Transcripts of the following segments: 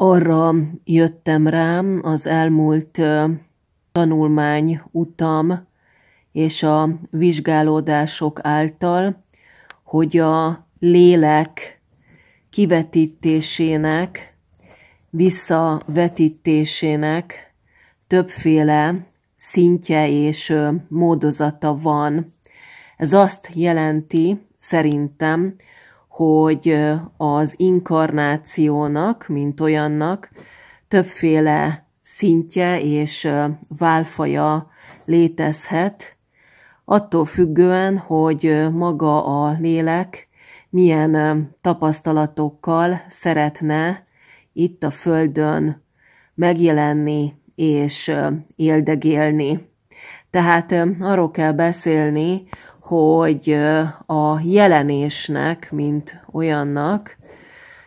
Arra jöttem rám az elmúlt tanulmány utam és a vizsgálódások által, hogy a lélek kivetítésének, visszavetítésének többféle szintje és módozata van. Ez azt jelenti, szerintem, hogy az inkarnációnak, mint olyannak többféle szintje és válfaja létezhet, attól függően, hogy maga a lélek milyen tapasztalatokkal szeretne itt a Földön megjelenni és éldegélni. Tehát arról kell beszélni, hogy a jelenésnek, mint olyannak,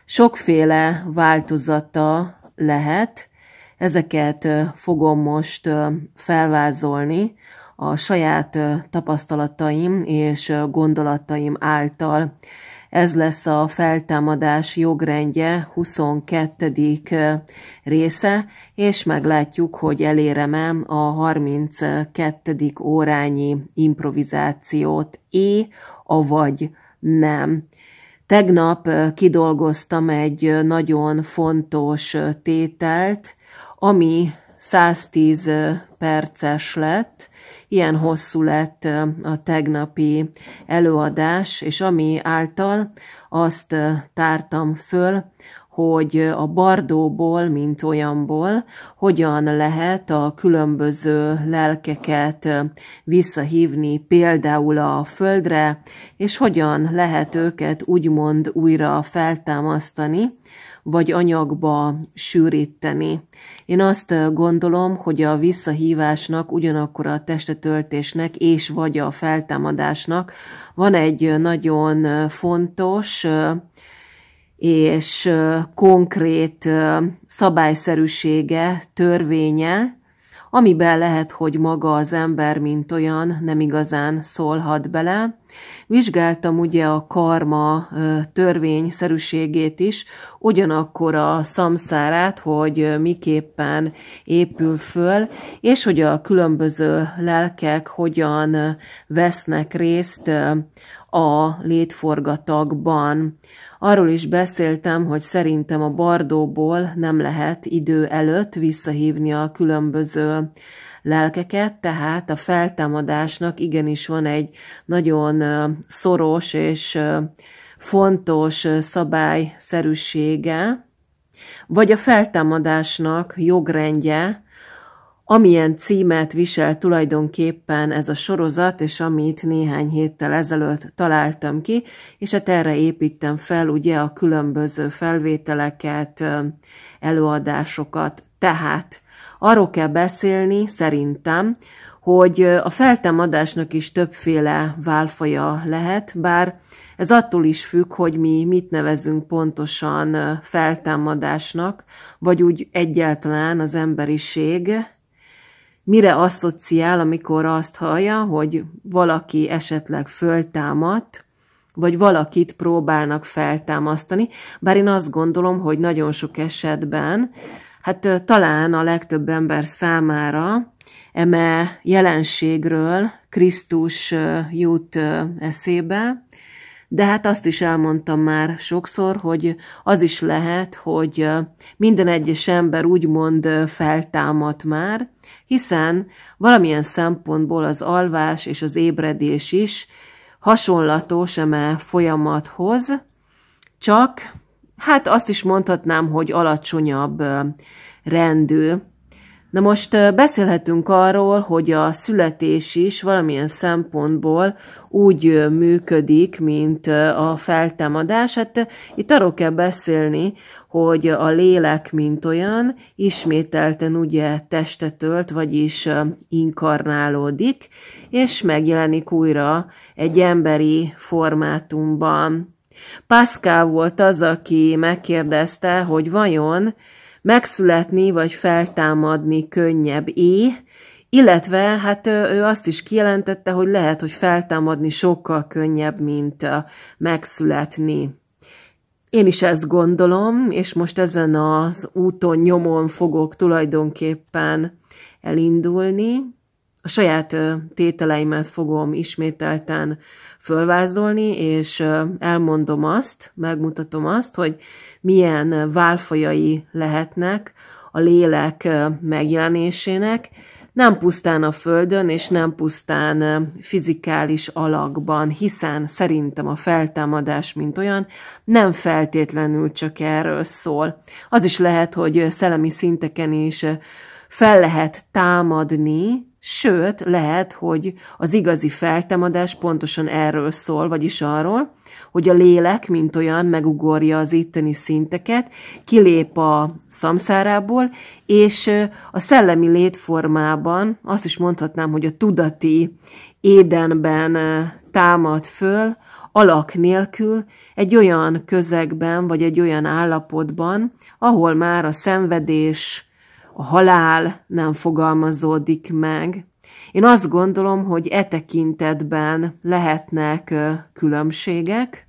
sokféle változata lehet. Ezeket fogom most felvázolni a saját tapasztalataim és gondolataim által ez lesz a feltámadás jogrendje 22. része, és meglátjuk, hogy elérem-e a 32. órányi improvizációt, é, avagy nem. Tegnap kidolgoztam egy nagyon fontos tételt, ami 110 perces lett, Ilyen hosszú lett a tegnapi előadás, és ami által azt tártam föl, hogy a bardóból, mint olyanból, hogyan lehet a különböző lelkeket visszahívni például a földre, és hogyan lehet őket úgymond újra feltámasztani, vagy anyagba sűríteni. Én azt gondolom, hogy a visszahívásnak, ugyanakkor a testetöltésnek és vagy a feltámadásnak van egy nagyon fontos és konkrét szabályszerűsége, törvénye, amiben lehet, hogy maga az ember, mint olyan, nem igazán szólhat bele. Vizsgáltam ugye a karma törvényszerűségét is, ugyanakkor a szamszárát, hogy miképpen épül föl, és hogy a különböző lelkek hogyan vesznek részt a létforgatagban. Arról is beszéltem, hogy szerintem a Bardóból nem lehet idő előtt visszahívni a különböző lelkeket, tehát a feltámadásnak igenis van egy nagyon szoros és fontos szabályszerűsége, vagy a feltámadásnak jogrendje, amilyen címet visel tulajdonképpen ez a sorozat, és amit néhány héttel ezelőtt találtam ki, és hát erre építem fel ugye a különböző felvételeket, előadásokat. Tehát arról kell beszélni szerintem, hogy a feltámadásnak is többféle válfaja lehet, bár ez attól is függ, hogy mi mit nevezünk pontosan feltámadásnak, vagy úgy egyáltalán az emberiség mire asszociál, amikor azt hallja, hogy valaki esetleg föltámadt, vagy valakit próbálnak feltámasztani, bár én azt gondolom, hogy nagyon sok esetben, hát talán a legtöbb ember számára eme jelenségről Krisztus jut eszébe, de hát azt is elmondtam már sokszor, hogy az is lehet, hogy minden egyes ember úgymond feltámadt már, hiszen valamilyen szempontból az alvás és az ébredés is hasonlatos eme folyamathoz, csak hát azt is mondhatnám, hogy alacsonyabb rendű Na most beszélhetünk arról, hogy a születés is valamilyen szempontból úgy működik, mint a feltámadás. Hát itt arról kell beszélni, hogy a lélek, mint olyan, ismételten ugye testet ölt, vagyis inkarnálódik, és megjelenik újra egy emberi formátumban. Pascal volt az, aki megkérdezte, hogy vajon megszületni vagy feltámadni könnyebb é, illetve hát ő azt is kijelentette, hogy lehet, hogy feltámadni sokkal könnyebb, mint megszületni. Én is ezt gondolom, és most ezen az úton, nyomon fogok tulajdonképpen elindulni. A saját tételeimet fogom ismételten fölvázolni, és elmondom azt, megmutatom azt, hogy milyen válfajai lehetnek a lélek megjelenésének, nem pusztán a Földön, és nem pusztán fizikális alakban, hiszen szerintem a feltámadás, mint olyan, nem feltétlenül csak erről szól. Az is lehet, hogy szellemi szinteken is fel lehet támadni, Sőt, lehet, hogy az igazi feltemadás pontosan erről szól, vagyis arról, hogy a lélek, mint olyan, megugorja az itteni szinteket, kilép a szamszárából, és a szellemi létformában, azt is mondhatnám, hogy a tudati édenben támad föl, alak nélkül, egy olyan közegben, vagy egy olyan állapotban, ahol már a szenvedés, a halál nem fogalmazódik meg. Én azt gondolom, hogy e tekintetben lehetnek különbségek.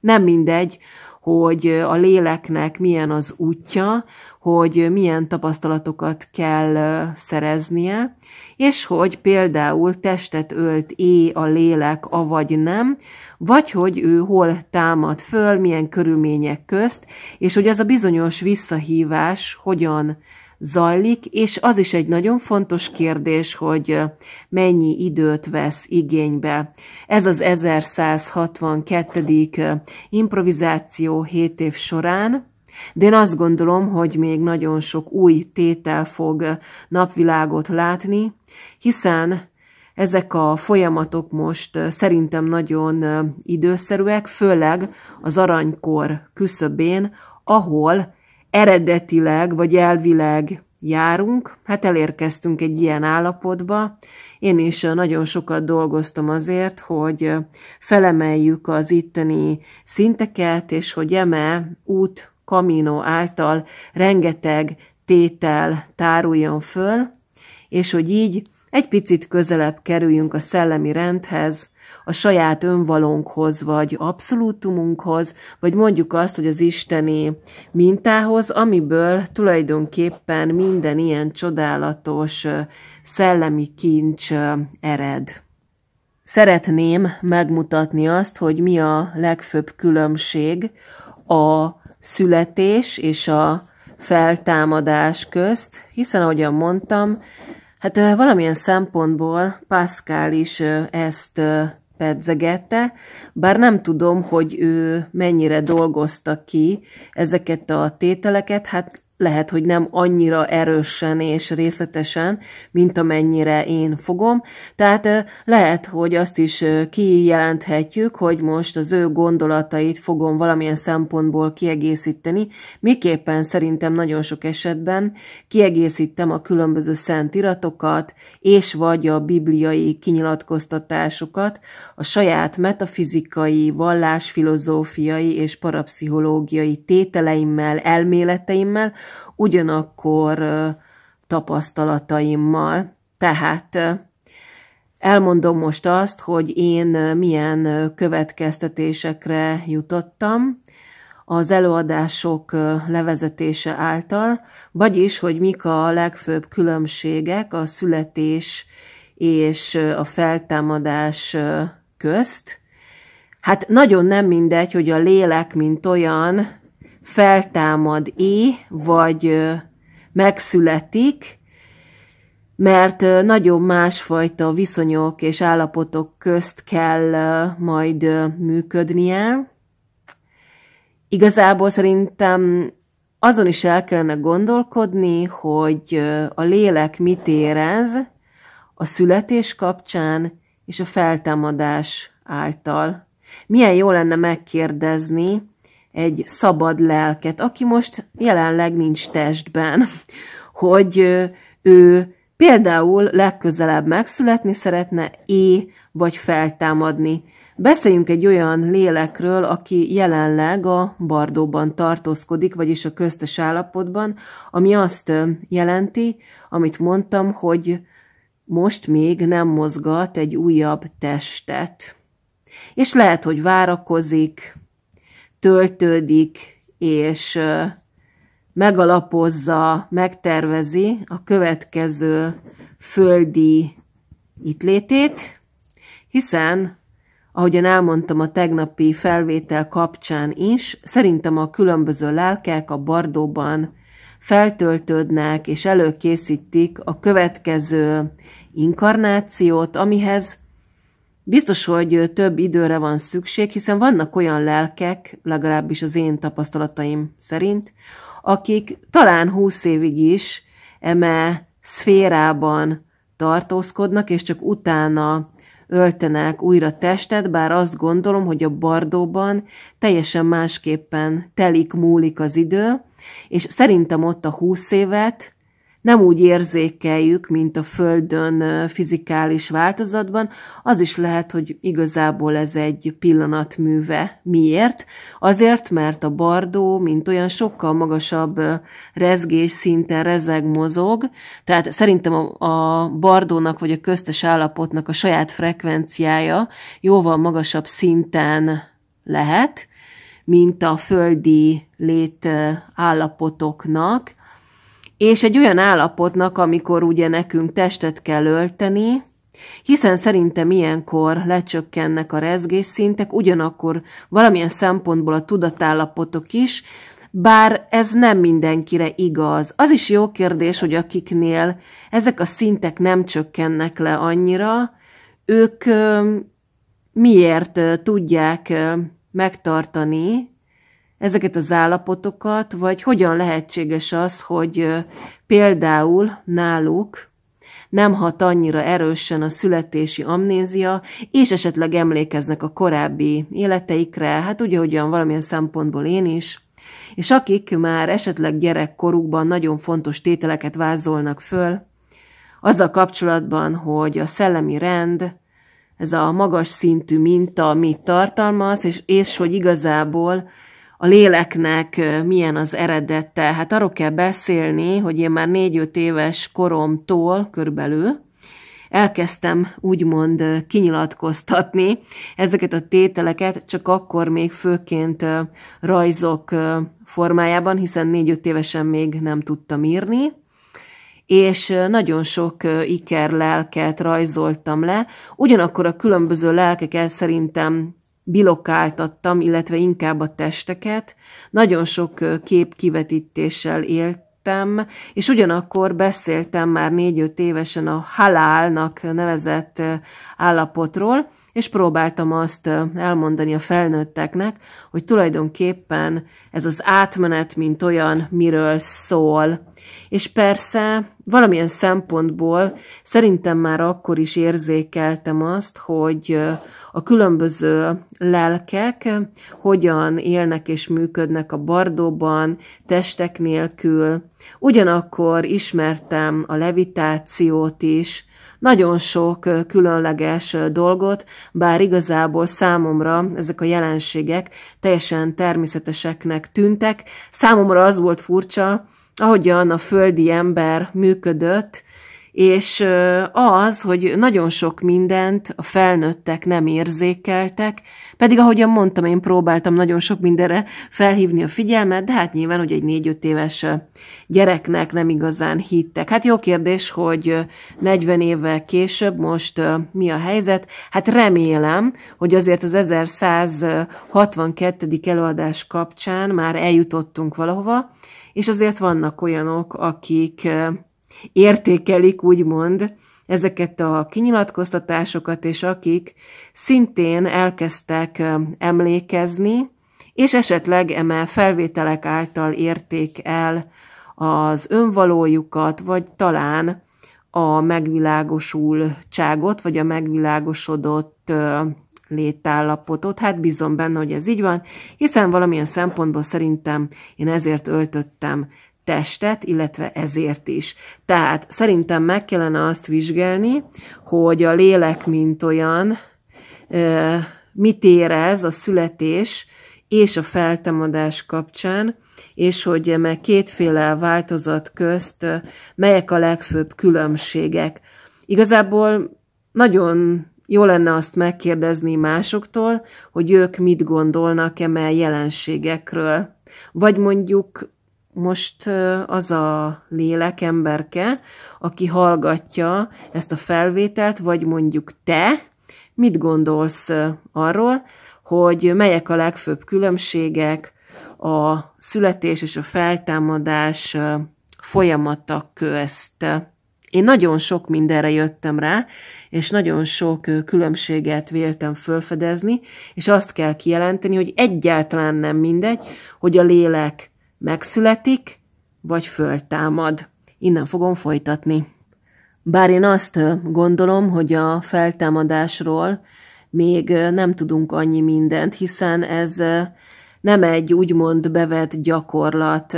Nem mindegy, hogy a léleknek milyen az útja, hogy milyen tapasztalatokat kell szereznie, és hogy például testet ölt é a lélek, avagy nem, vagy hogy ő hol támad föl, milyen körülmények közt, és hogy ez a bizonyos visszahívás hogyan zajlik, és az is egy nagyon fontos kérdés, hogy mennyi időt vesz igénybe. Ez az 1162. improvizáció 7 év során, de én azt gondolom, hogy még nagyon sok új tétel fog napvilágot látni, hiszen ezek a folyamatok most szerintem nagyon időszerűek, főleg az aranykor küszöbén, ahol eredetileg vagy elvileg járunk. Hát elérkeztünk egy ilyen állapotba. Én is nagyon sokat dolgoztam azért, hogy felemeljük az itteni szinteket, és hogy eme út Camino által rengeteg tétel táruljon föl, és hogy így egy picit közelebb kerüljünk a szellemi rendhez, a saját önvalónkhoz, vagy abszolútumunkhoz, vagy mondjuk azt, hogy az isteni mintához, amiből tulajdonképpen minden ilyen csodálatos szellemi kincs ered. Szeretném megmutatni azt, hogy mi a legfőbb különbség a születés és a feltámadás közt, hiszen ahogyan mondtam, hát valamilyen szempontból Pascal is ezt pedzegette, bár nem tudom, hogy ő mennyire dolgozta ki ezeket a tételeket, hát lehet, hogy nem annyira erősen és részletesen, mint amennyire én fogom. Tehát lehet, hogy azt is kijelenthetjük, hogy most az ő gondolatait fogom valamilyen szempontból kiegészíteni, miképpen szerintem nagyon sok esetben kiegészítem a különböző szentiratokat, és vagy a bibliai kinyilatkoztatásokat a saját metafizikai, vallásfilozófiai és parapszichológiai tételeimmel, elméleteimmel, ugyanakkor tapasztalataimmal. Tehát elmondom most azt, hogy én milyen következtetésekre jutottam az előadások levezetése által, vagyis, hogy mik a legfőbb különbségek a születés és a feltámadás közt. Hát nagyon nem mindegy, hogy a lélek, mint olyan, feltámad-é, vagy megszületik, mert nagyon másfajta viszonyok és állapotok közt kell majd működnie. Igazából szerintem azon is el kellene gondolkodni, hogy a lélek mit érez a születés kapcsán és a feltámadás által. Milyen jó lenne megkérdezni, egy szabad lelket, aki most jelenleg nincs testben, hogy ő például legközelebb megszületni szeretne, é vagy feltámadni. Beszéljünk egy olyan lélekről, aki jelenleg a bardóban tartózkodik, vagyis a köztes állapotban, ami azt jelenti, amit mondtam, hogy most még nem mozgat egy újabb testet. És lehet, hogy várakozik, töltődik, és megalapozza, megtervezi a következő földi itt létét, hiszen, ahogyan elmondtam a tegnapi felvétel kapcsán is, szerintem a különböző lelkek a bardóban feltöltődnek és előkészítik a következő inkarnációt, amihez Biztos, hogy több időre van szükség, hiszen vannak olyan lelkek, legalábbis az én tapasztalataim szerint, akik talán húsz évig is eme szférában tartózkodnak, és csak utána öltenek újra testet, bár azt gondolom, hogy a bardóban teljesen másképpen telik, múlik az idő, és szerintem ott a húsz évet nem úgy érzékeljük, mint a Földön fizikális változatban, az is lehet, hogy igazából ez egy pillanatműve. Miért? Azért, mert a bardó, mint olyan sokkal magasabb rezgés szinten rezeg, mozog, tehát szerintem a, bardónak vagy a köztes állapotnak a saját frekvenciája jóval magasabb szinten lehet, mint a földi létállapotoknak, és egy olyan állapotnak, amikor ugye nekünk testet kell ölteni, hiszen szerintem ilyenkor lecsökkennek a rezgésszintek, ugyanakkor valamilyen szempontból a tudatállapotok is, bár ez nem mindenkire igaz. Az is jó kérdés, hogy akiknél ezek a szintek nem csökkennek le annyira, ők miért tudják megtartani ezeket az állapotokat, vagy hogyan lehetséges az, hogy például náluk nem hat annyira erősen a születési amnézia, és esetleg emlékeznek a korábbi életeikre, hát ugye, hogyan valamilyen szempontból én is, és akik már esetleg gyerekkorukban nagyon fontos tételeket vázolnak föl, azzal kapcsolatban, hogy a szellemi rend, ez a magas szintű minta mit tartalmaz, és, és hogy igazából a léleknek milyen az eredete. Hát arról kell beszélni, hogy én már négy-öt éves koromtól körülbelül elkezdtem úgymond kinyilatkoztatni ezeket a tételeket, csak akkor még főként rajzok formájában, hiszen négy-öt évesen még nem tudtam írni, és nagyon sok iker lelket rajzoltam le. Ugyanakkor a különböző lelkeket szerintem bilokáltattam, illetve inkább a testeket. Nagyon sok kép kivetítéssel éltem, és ugyanakkor beszéltem már négy-öt évesen a halálnak nevezett állapotról, és próbáltam azt elmondani a felnőtteknek, hogy tulajdonképpen ez az átmenet, mint olyan, miről szól. És persze valamilyen szempontból szerintem már akkor is érzékeltem azt, hogy a különböző lelkek hogyan élnek és működnek a bardóban, testek nélkül. Ugyanakkor ismertem a levitációt is, nagyon sok különleges dolgot, bár igazából számomra ezek a jelenségek teljesen természeteseknek tűntek. Számomra az volt furcsa, ahogyan a földi ember működött, és az, hogy nagyon sok mindent a felnőttek nem érzékeltek, pedig ahogyan mondtam, én próbáltam nagyon sok mindenre felhívni a figyelmet, de hát nyilván, hogy egy négy-öt éves gyereknek nem igazán hittek. Hát jó kérdés, hogy 40 évvel később most mi a helyzet? Hát remélem, hogy azért az 1162. előadás kapcsán már eljutottunk valahova, és azért vannak olyanok, akik értékelik, úgymond, ezeket a kinyilatkoztatásokat, és akik szintén elkezdtek emlékezni, és esetleg emel felvételek által érték el az önvalójukat, vagy talán a megvilágosultságot, vagy a megvilágosodott létállapotot. Hát bízom benne, hogy ez így van, hiszen valamilyen szempontból szerintem én ezért öltöttem testet, illetve ezért is. Tehát szerintem meg kellene azt vizsgálni, hogy a lélek, mint olyan, mit érez a születés és a feltámadás kapcsán, és hogy meg kétféle változat közt melyek a legfőbb különbségek. Igazából nagyon jó lenne azt megkérdezni másoktól, hogy ők mit gondolnak emel jelenségekről. Vagy mondjuk most az a lélek emberke, aki hallgatja ezt a felvételt, vagy mondjuk te, mit gondolsz arról, hogy melyek a legfőbb különbségek a születés és a feltámadás folyamata közt. Én nagyon sok mindenre jöttem rá, és nagyon sok különbséget véltem fölfedezni, és azt kell kijelenteni, hogy egyáltalán nem mindegy, hogy a lélek megszületik, vagy föltámad. Innen fogom folytatni. Bár én azt gondolom, hogy a feltámadásról még nem tudunk annyi mindent, hiszen ez nem egy úgymond bevett gyakorlat.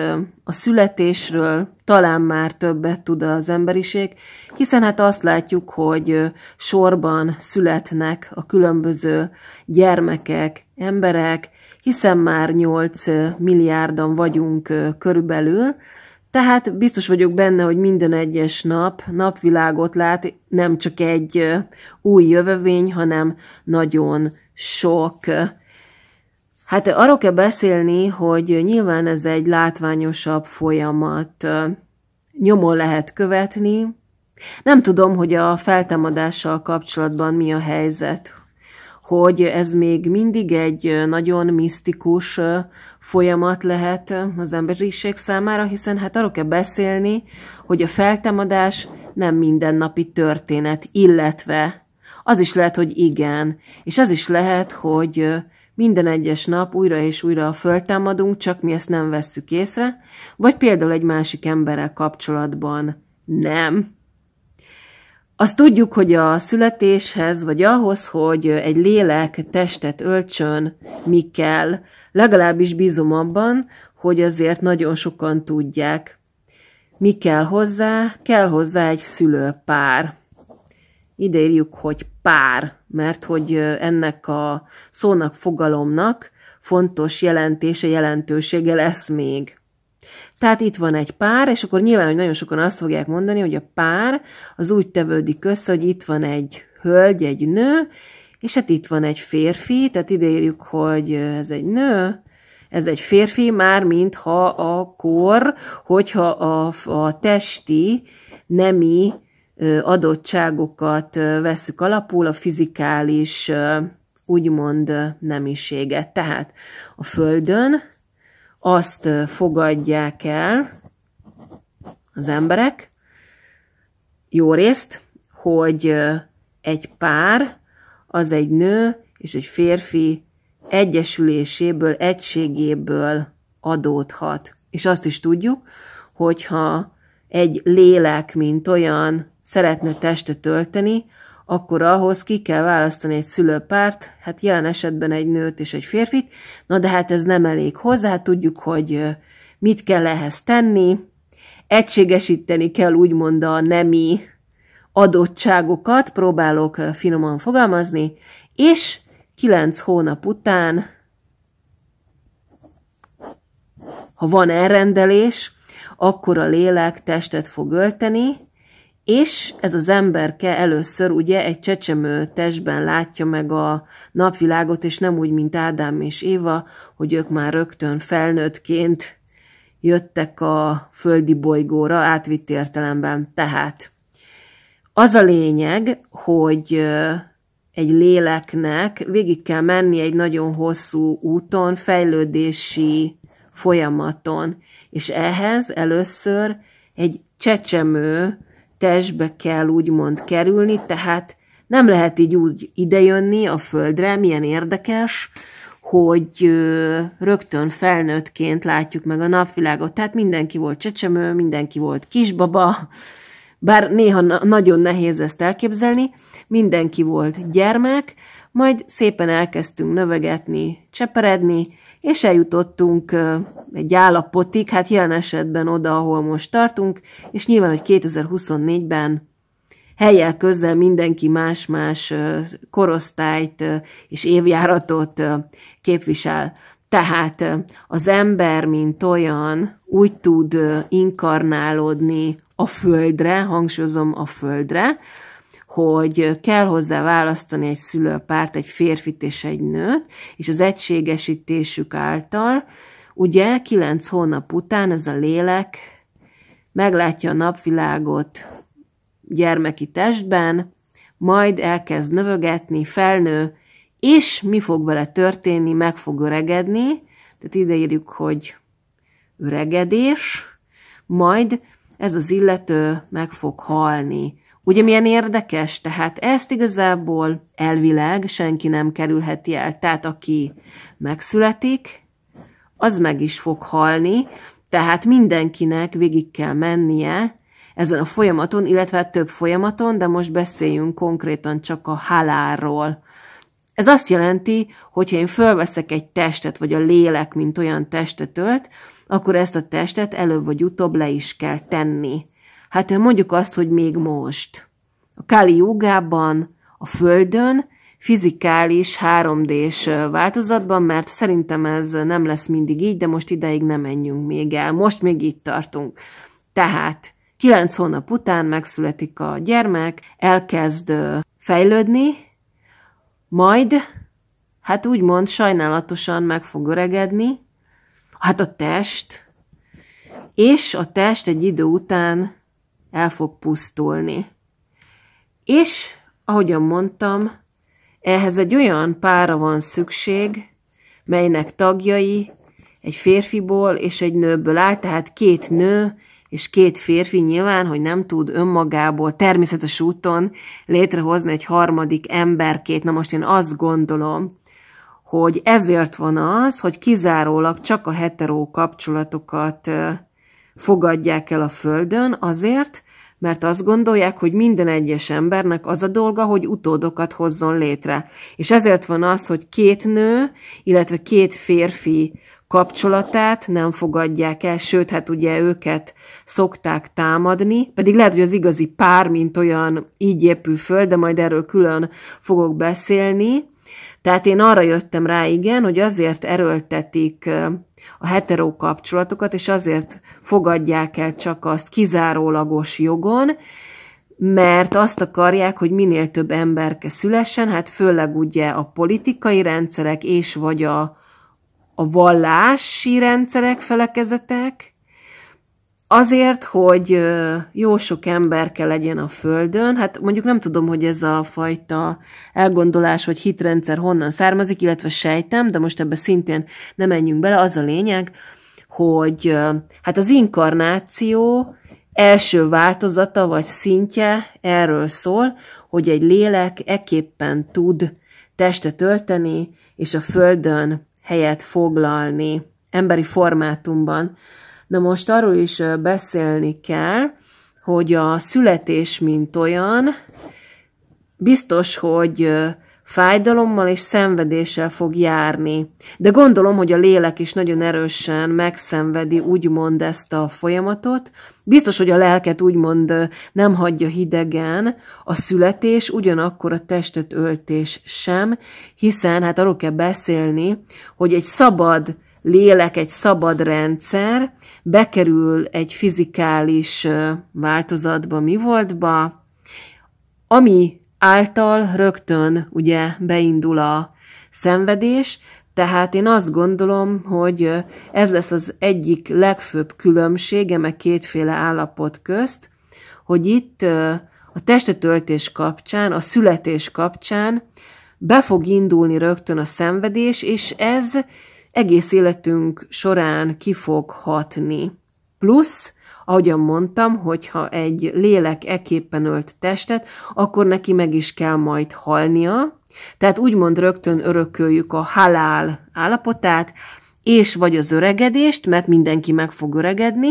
A születésről talán már többet tud az emberiség, hiszen hát azt látjuk, hogy sorban születnek a különböző gyermekek, emberek, hiszen már 8 milliárdan vagyunk körülbelül, tehát biztos vagyok benne, hogy minden egyes nap napvilágot lát, nem csak egy új jövővény, hanem nagyon sok. Hát arról kell beszélni, hogy nyilván ez egy látványosabb folyamat. Nyomon lehet követni. Nem tudom, hogy a feltámadással kapcsolatban mi a helyzet, hogy ez még mindig egy nagyon misztikus folyamat lehet az emberiség számára, hiszen hát arról kell beszélni, hogy a feltámadás nem mindennapi történet, illetve az is lehet, hogy igen, és az is lehet, hogy minden egyes nap újra és újra föltámadunk, csak mi ezt nem vesszük észre, vagy például egy másik emberrel kapcsolatban nem. Azt tudjuk, hogy a születéshez, vagy ahhoz, hogy egy lélek testet öltsön, mi kell. Legalábbis bízom abban, hogy azért nagyon sokan tudják. Mi kell hozzá? Kell hozzá egy szülőpár. Ide írjuk, hogy pár, mert hogy ennek a szónak, fogalomnak fontos jelentése, jelentősége lesz még. Tehát itt van egy pár, és akkor nyilván, hogy nagyon sokan azt fogják mondani, hogy a pár az úgy tevődik össze, hogy itt van egy hölgy, egy nő, és hát itt van egy férfi, tehát ide írjuk, hogy ez egy nő, ez egy férfi, már mintha a kor, hogyha a, a testi, nemi adottságokat veszük alapul, a fizikális úgymond nemiséget. Tehát a Földön azt fogadják el az emberek, jó részt, hogy egy pár, az egy nő és egy férfi egyesüléséből, egységéből adódhat. És azt is tudjuk, hogyha egy lélek, mint olyan szeretne testet tölteni, akkor ahhoz ki kell választani egy szülőpárt, hát jelen esetben egy nőt és egy férfit, na de hát ez nem elég hozzá, hát tudjuk, hogy mit kell ehhez tenni, egységesíteni kell úgymond a nemi adottságokat, próbálok finoman fogalmazni, és kilenc hónap után, ha van elrendelés, akkor a lélek testet fog ölteni, és ez az emberke először ugye egy csecsemő testben látja meg a napvilágot, és nem úgy, mint Ádám és Éva, hogy ők már rögtön felnőttként jöttek a földi bolygóra átvitt értelemben. Tehát az a lényeg, hogy egy léleknek végig kell menni egy nagyon hosszú úton, fejlődési folyamaton, és ehhez először egy csecsemő testbe kell úgymond kerülni, tehát nem lehet így úgy idejönni a földre, milyen érdekes, hogy rögtön felnőttként látjuk meg a napvilágot. Tehát mindenki volt csecsemő, mindenki volt kisbaba, bár néha nagyon nehéz ezt elképzelni, mindenki volt gyermek, majd szépen elkezdtünk növegetni, cseperedni, és eljutottunk egy állapotig, hát jelen esetben oda, ahol most tartunk, és nyilván, hogy 2024-ben helyel közzel mindenki más-más korosztályt és évjáratot képvisel. Tehát az ember, mint olyan, úgy tud inkarnálódni a földre, hangsúlyozom a földre, hogy kell hozzá választani egy szülőpárt, egy férfit és egy nőt, és az egységesítésük által, ugye, kilenc hónap után ez a lélek meglátja a napvilágot gyermeki testben, majd elkezd növögetni, felnő, és mi fog vele történni, meg fog öregedni, tehát ide írjuk, hogy öregedés, majd ez az illető meg fog halni. Ugye milyen érdekes? Tehát ezt igazából elvileg senki nem kerülheti el. Tehát aki megszületik, az meg is fog halni, tehát mindenkinek végig kell mennie ezen a folyamaton, illetve hát több folyamaton, de most beszéljünk konkrétan csak a halálról. Ez azt jelenti, hogy ha én fölveszek egy testet, vagy a lélek, mint olyan testet ölt, akkor ezt a testet előbb vagy utóbb le is kell tenni hát mondjuk azt, hogy még most. A Kali jogában, a Földön, fizikális 3D-s változatban, mert szerintem ez nem lesz mindig így, de most ideig nem menjünk még el. Most még itt tartunk. Tehát kilenc hónap után megszületik a gyermek, elkezd fejlődni, majd, hát úgymond sajnálatosan meg fog öregedni, hát a test, és a test egy idő után el fog pusztulni. És, ahogyan mondtam, ehhez egy olyan pára van szükség, melynek tagjai egy férfiból és egy nőből áll, tehát két nő és két férfi nyilván, hogy nem tud önmagából természetes úton létrehozni egy harmadik emberkét. Na most én azt gondolom, hogy ezért van az, hogy kizárólag csak a heteró kapcsolatokat fogadják el a földön azért, mert azt gondolják, hogy minden egyes embernek az a dolga, hogy utódokat hozzon létre. És ezért van az, hogy két nő, illetve két férfi kapcsolatát nem fogadják el, sőt, hát ugye őket szokták támadni, pedig lehet, hogy az igazi pár, mint olyan így épül föl, de majd erről külön fogok beszélni. Tehát én arra jöttem rá, igen, hogy azért erőltetik a heteró kapcsolatokat, és azért fogadják el csak azt kizárólagos jogon, mert azt akarják, hogy minél több emberke szülessen, hát főleg ugye a politikai rendszerek és vagy a, a vallási rendszerek felekezetek, Azért, hogy jó sok ember kell legyen a Földön, hát mondjuk nem tudom, hogy ez a fajta elgondolás vagy hitrendszer honnan származik, illetve sejtem, de most ebbe szintén nem menjünk bele, az a lényeg, hogy hát az inkarnáció első változata vagy szintje erről szól, hogy egy lélek eképpen tud testet ölteni, és a Földön helyet foglalni emberi formátumban. Na most arról is beszélni kell, hogy a születés, mint olyan, biztos, hogy fájdalommal és szenvedéssel fog járni. De gondolom, hogy a lélek is nagyon erősen megszenvedi úgymond ezt a folyamatot. Biztos, hogy a lelket úgymond nem hagyja hidegen a születés, ugyanakkor a testet öltés sem, hiszen hát arról kell beszélni, hogy egy szabad lélek egy szabad rendszer, bekerül egy fizikális változatba, mi voltba, ami által rögtön ugye beindul a szenvedés, tehát én azt gondolom, hogy ez lesz az egyik legfőbb különbsége meg kétféle állapot közt, hogy itt a testetöltés kapcsán, a születés kapcsán be fog indulni rögtön a szenvedés, és ez egész életünk során ki fog hatni. Plusz, ahogyan mondtam, hogyha egy lélek eképpen ölt testet, akkor neki meg is kell majd halnia, tehát úgymond rögtön örököljük a halál állapotát, és vagy az öregedést, mert mindenki meg fog öregedni,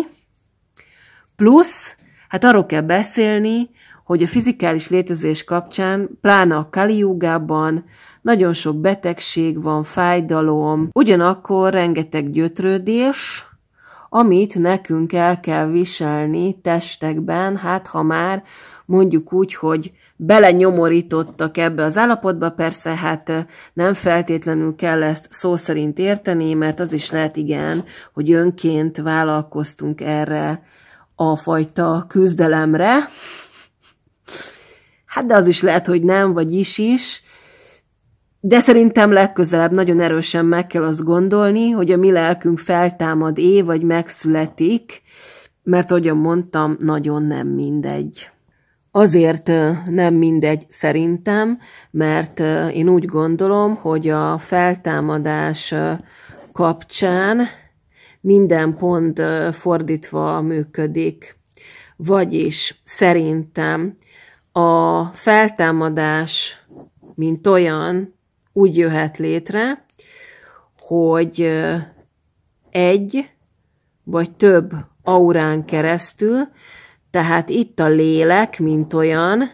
plusz, hát arról kell beszélni, hogy a fizikális létezés kapcsán, pláne a kaliúgában, nagyon sok betegség van, fájdalom, ugyanakkor rengeteg gyötrődés, amit nekünk el kell viselni testekben, hát ha már mondjuk úgy, hogy belenyomorítottak ebbe az állapotba, persze hát nem feltétlenül kell ezt szó szerint érteni, mert az is lehet igen, hogy önként vállalkoztunk erre a fajta küzdelemre. Hát de az is lehet, hogy nem, vagy is is, de szerintem legközelebb nagyon erősen meg kell azt gondolni, hogy a mi lelkünk feltámad é, vagy megszületik, mert ahogyan mondtam, nagyon nem mindegy. Azért nem mindegy szerintem, mert én úgy gondolom, hogy a feltámadás kapcsán minden pont fordítva működik. Vagyis szerintem a feltámadás, mint olyan, úgy jöhet létre, hogy egy vagy több aurán keresztül, tehát itt a lélek, mint olyan,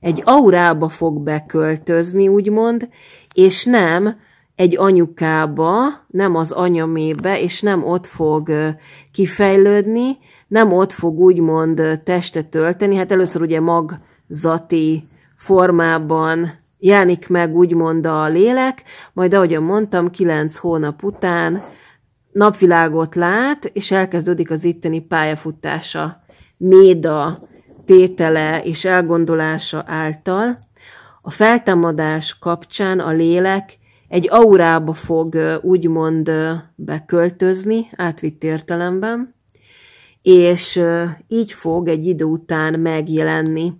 egy aurába fog beköltözni, úgymond, és nem egy anyukába, nem az anyamébe, és nem ott fog kifejlődni, nem ott fog úgymond testet tölteni. Hát először ugye magzati formában jelenik meg úgymond a lélek, majd ahogy mondtam, kilenc hónap után napvilágot lát, és elkezdődik az itteni pályafutása, méda, tétele és elgondolása által. A feltámadás kapcsán a lélek egy aurába fog úgymond beköltözni, átvitt értelemben, és így fog egy idő után megjelenni.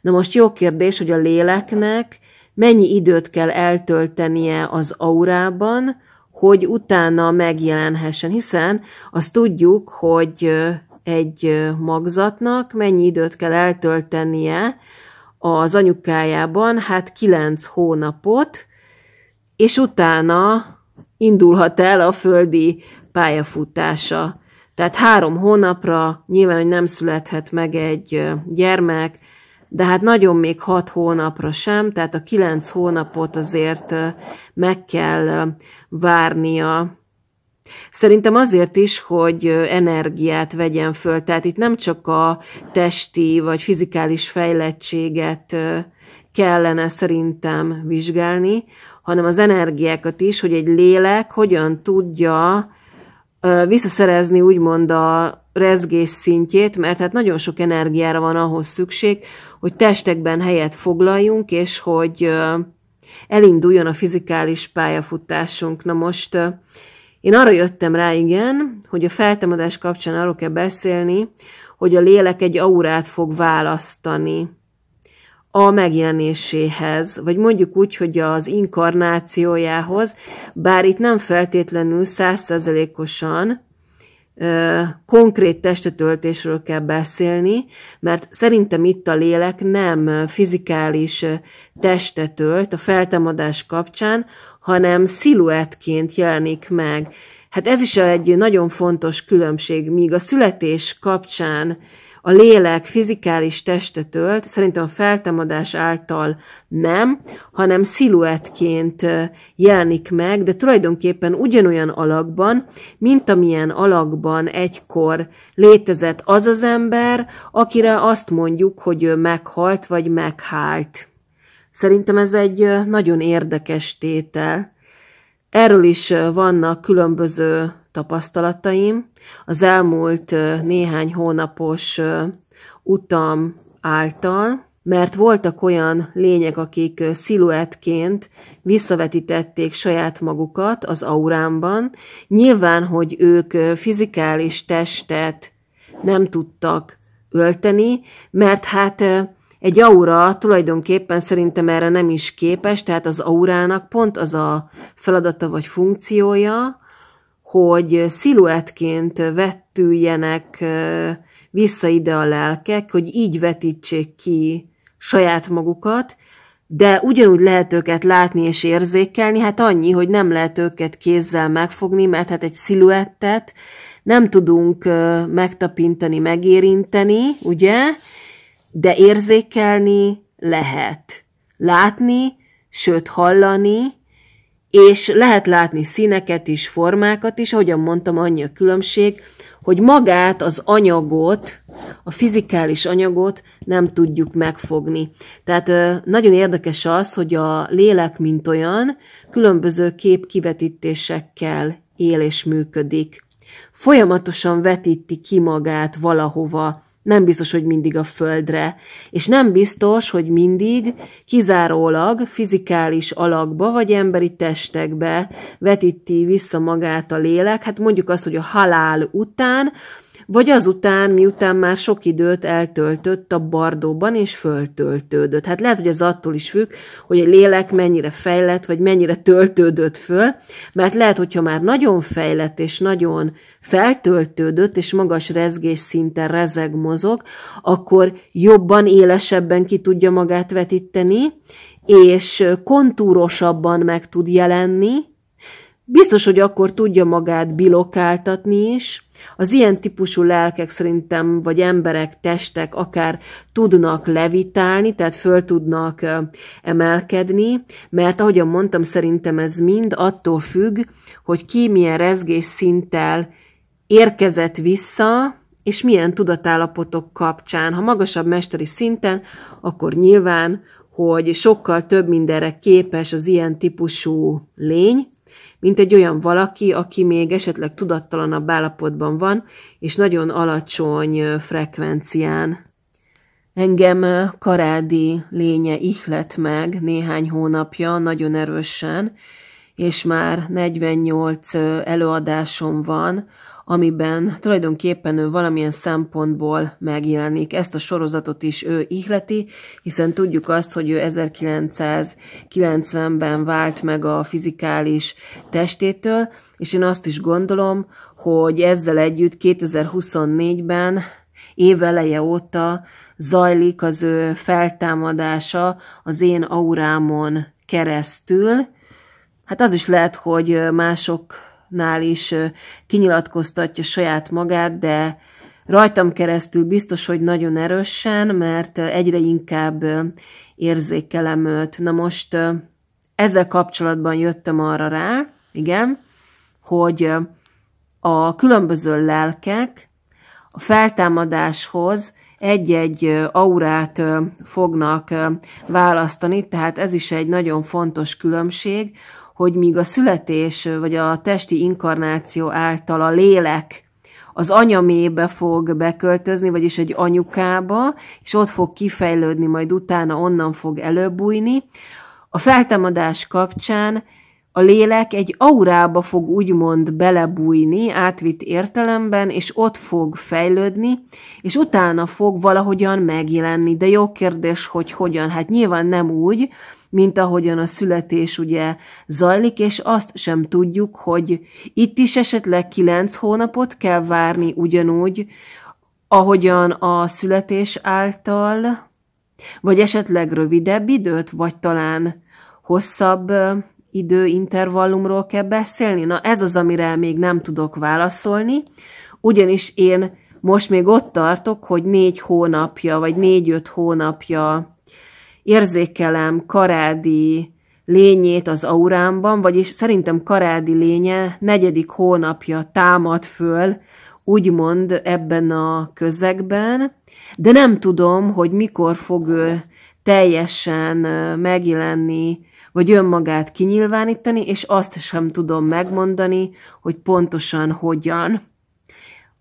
Na most jó kérdés, hogy a léleknek mennyi időt kell eltöltenie az aurában, hogy utána megjelenhessen, hiszen azt tudjuk, hogy egy magzatnak mennyi időt kell eltöltenie az anyukájában, hát kilenc hónapot, és utána indulhat el a földi pályafutása. Tehát három hónapra nyilván, hogy nem születhet meg egy gyermek, de hát nagyon még hat hónapra sem, tehát a kilenc hónapot azért meg kell várnia Szerintem azért is, hogy energiát vegyen föl, tehát itt nem csak a testi vagy fizikális fejlettséget kellene szerintem vizsgálni, hanem az energiákat is, hogy egy lélek hogyan tudja visszaszerezni úgymond a rezgés szintjét, mert hát nagyon sok energiára van ahhoz szükség, hogy testekben helyet foglaljunk, és hogy elinduljon a fizikális pályafutásunk. Na most én arra jöttem rá, igen, hogy a feltámadás kapcsán arról kell beszélni, hogy a lélek egy aurát fog választani a megjelenéséhez, vagy mondjuk úgy, hogy az inkarnációjához, bár itt nem feltétlenül százszerzelékosan, konkrét testetöltésről kell beszélni, mert szerintem itt a lélek nem fizikális testetölt a feltámadás kapcsán, hanem sziluettként jelenik meg. Hát ez is egy nagyon fontos különbség, míg a születés kapcsán a lélek fizikális testet ölt, szerintem a feltámadás által nem, hanem sziluettként jelenik meg, de tulajdonképpen ugyanolyan alakban, mint amilyen alakban egykor létezett az az ember, akire azt mondjuk, hogy ő meghalt vagy meghált. Szerintem ez egy nagyon érdekes tétel. Erről is vannak különböző tapasztalataim, az elmúlt néhány hónapos utam által, mert voltak olyan lények, akik sziluettként visszavetítették saját magukat az aurámban. Nyilván, hogy ők fizikális testet nem tudtak ölteni, mert hát egy aura tulajdonképpen szerintem erre nem is képes, tehát az aurának pont az a feladata vagy funkciója, hogy sziluettként vettüljenek vissza ide a lelkek, hogy így vetítsék ki saját magukat, de ugyanúgy lehet őket látni és érzékelni, hát annyi, hogy nem lehet őket kézzel megfogni, mert hát egy sziluettet nem tudunk megtapintani, megérinteni, ugye, de érzékelni lehet. Látni, sőt hallani, és lehet látni színeket is, formákat is, ahogyan mondtam, annyi a különbség, hogy magát az anyagot, a fizikális anyagot nem tudjuk megfogni. Tehát nagyon érdekes az, hogy a lélek, mint olyan, különböző képkivetítésekkel él és működik. Folyamatosan vetíti ki magát valahova, nem biztos, hogy mindig a földre, és nem biztos, hogy mindig kizárólag fizikális alakba vagy emberi testekbe vetíti vissza magát a lélek. Hát mondjuk azt, hogy a halál után vagy azután, miután már sok időt eltöltött a bardóban és föltöltődött. Hát lehet, hogy ez attól is függ, hogy a lélek mennyire fejlett, vagy mennyire töltődött föl, mert lehet, hogyha már nagyon fejlett és nagyon feltöltődött, és magas rezgés szinten rezeg, mozog, akkor jobban, élesebben ki tudja magát vetíteni, és kontúrosabban meg tud jelenni, Biztos, hogy akkor tudja magát bilokáltatni is. Az ilyen típusú lelkek szerintem, vagy emberek, testek akár tudnak levitálni, tehát föl tudnak emelkedni, mert ahogyan mondtam, szerintem ez mind attól függ, hogy ki milyen rezgés szinttel érkezett vissza, és milyen tudatállapotok kapcsán. Ha magasabb mesteri szinten, akkor nyilván, hogy sokkal több mindenre képes az ilyen típusú lény, mint egy olyan valaki, aki még esetleg tudattalanabb állapotban van, és nagyon alacsony frekvencián. Engem karádi lénye ihlet meg néhány hónapja nagyon erősen, és már 48 előadásom van, amiben tulajdonképpen ő valamilyen szempontból megjelenik. Ezt a sorozatot is ő ihleti, hiszen tudjuk azt, hogy ő 1990-ben vált meg a fizikális testétől, és én azt is gondolom, hogy ezzel együtt 2024-ben éveleje óta zajlik az ő feltámadása az én aurámon keresztül. Hát az is lehet, hogy mások nál is kinyilatkoztatja saját magát, de rajtam keresztül biztos, hogy nagyon erősen, mert egyre inkább érzékelem őt. Na most ezzel kapcsolatban jöttem arra rá, igen, hogy a különböző lelkek a feltámadáshoz egy-egy aurát fognak választani, tehát ez is egy nagyon fontos különbség, hogy míg a születés vagy a testi inkarnáció által a lélek az anyamébe fog beköltözni, vagyis egy anyukába, és ott fog kifejlődni, majd utána onnan fog előbújni. A feltámadás kapcsán a lélek egy aurába fog úgymond belebújni, átvitt értelemben, és ott fog fejlődni, és utána fog valahogyan megjelenni. De jó kérdés, hogy hogyan. Hát nyilván nem úgy, mint ahogyan a születés ugye zajlik, és azt sem tudjuk, hogy itt is esetleg kilenc hónapot kell várni ugyanúgy, ahogyan a születés által, vagy esetleg rövidebb időt, vagy talán hosszabb időintervallumról kell beszélni? Na ez az, amire még nem tudok válaszolni, ugyanis én most még ott tartok, hogy négy hónapja, vagy négy-öt hónapja érzékelem Karádi lényét az aurámban, vagyis szerintem Karádi lénye negyedik hónapja támad föl, úgymond ebben a közegben, de nem tudom, hogy mikor fog ő teljesen megjelenni, vagy önmagát kinyilvánítani, és azt sem tudom megmondani, hogy pontosan hogyan.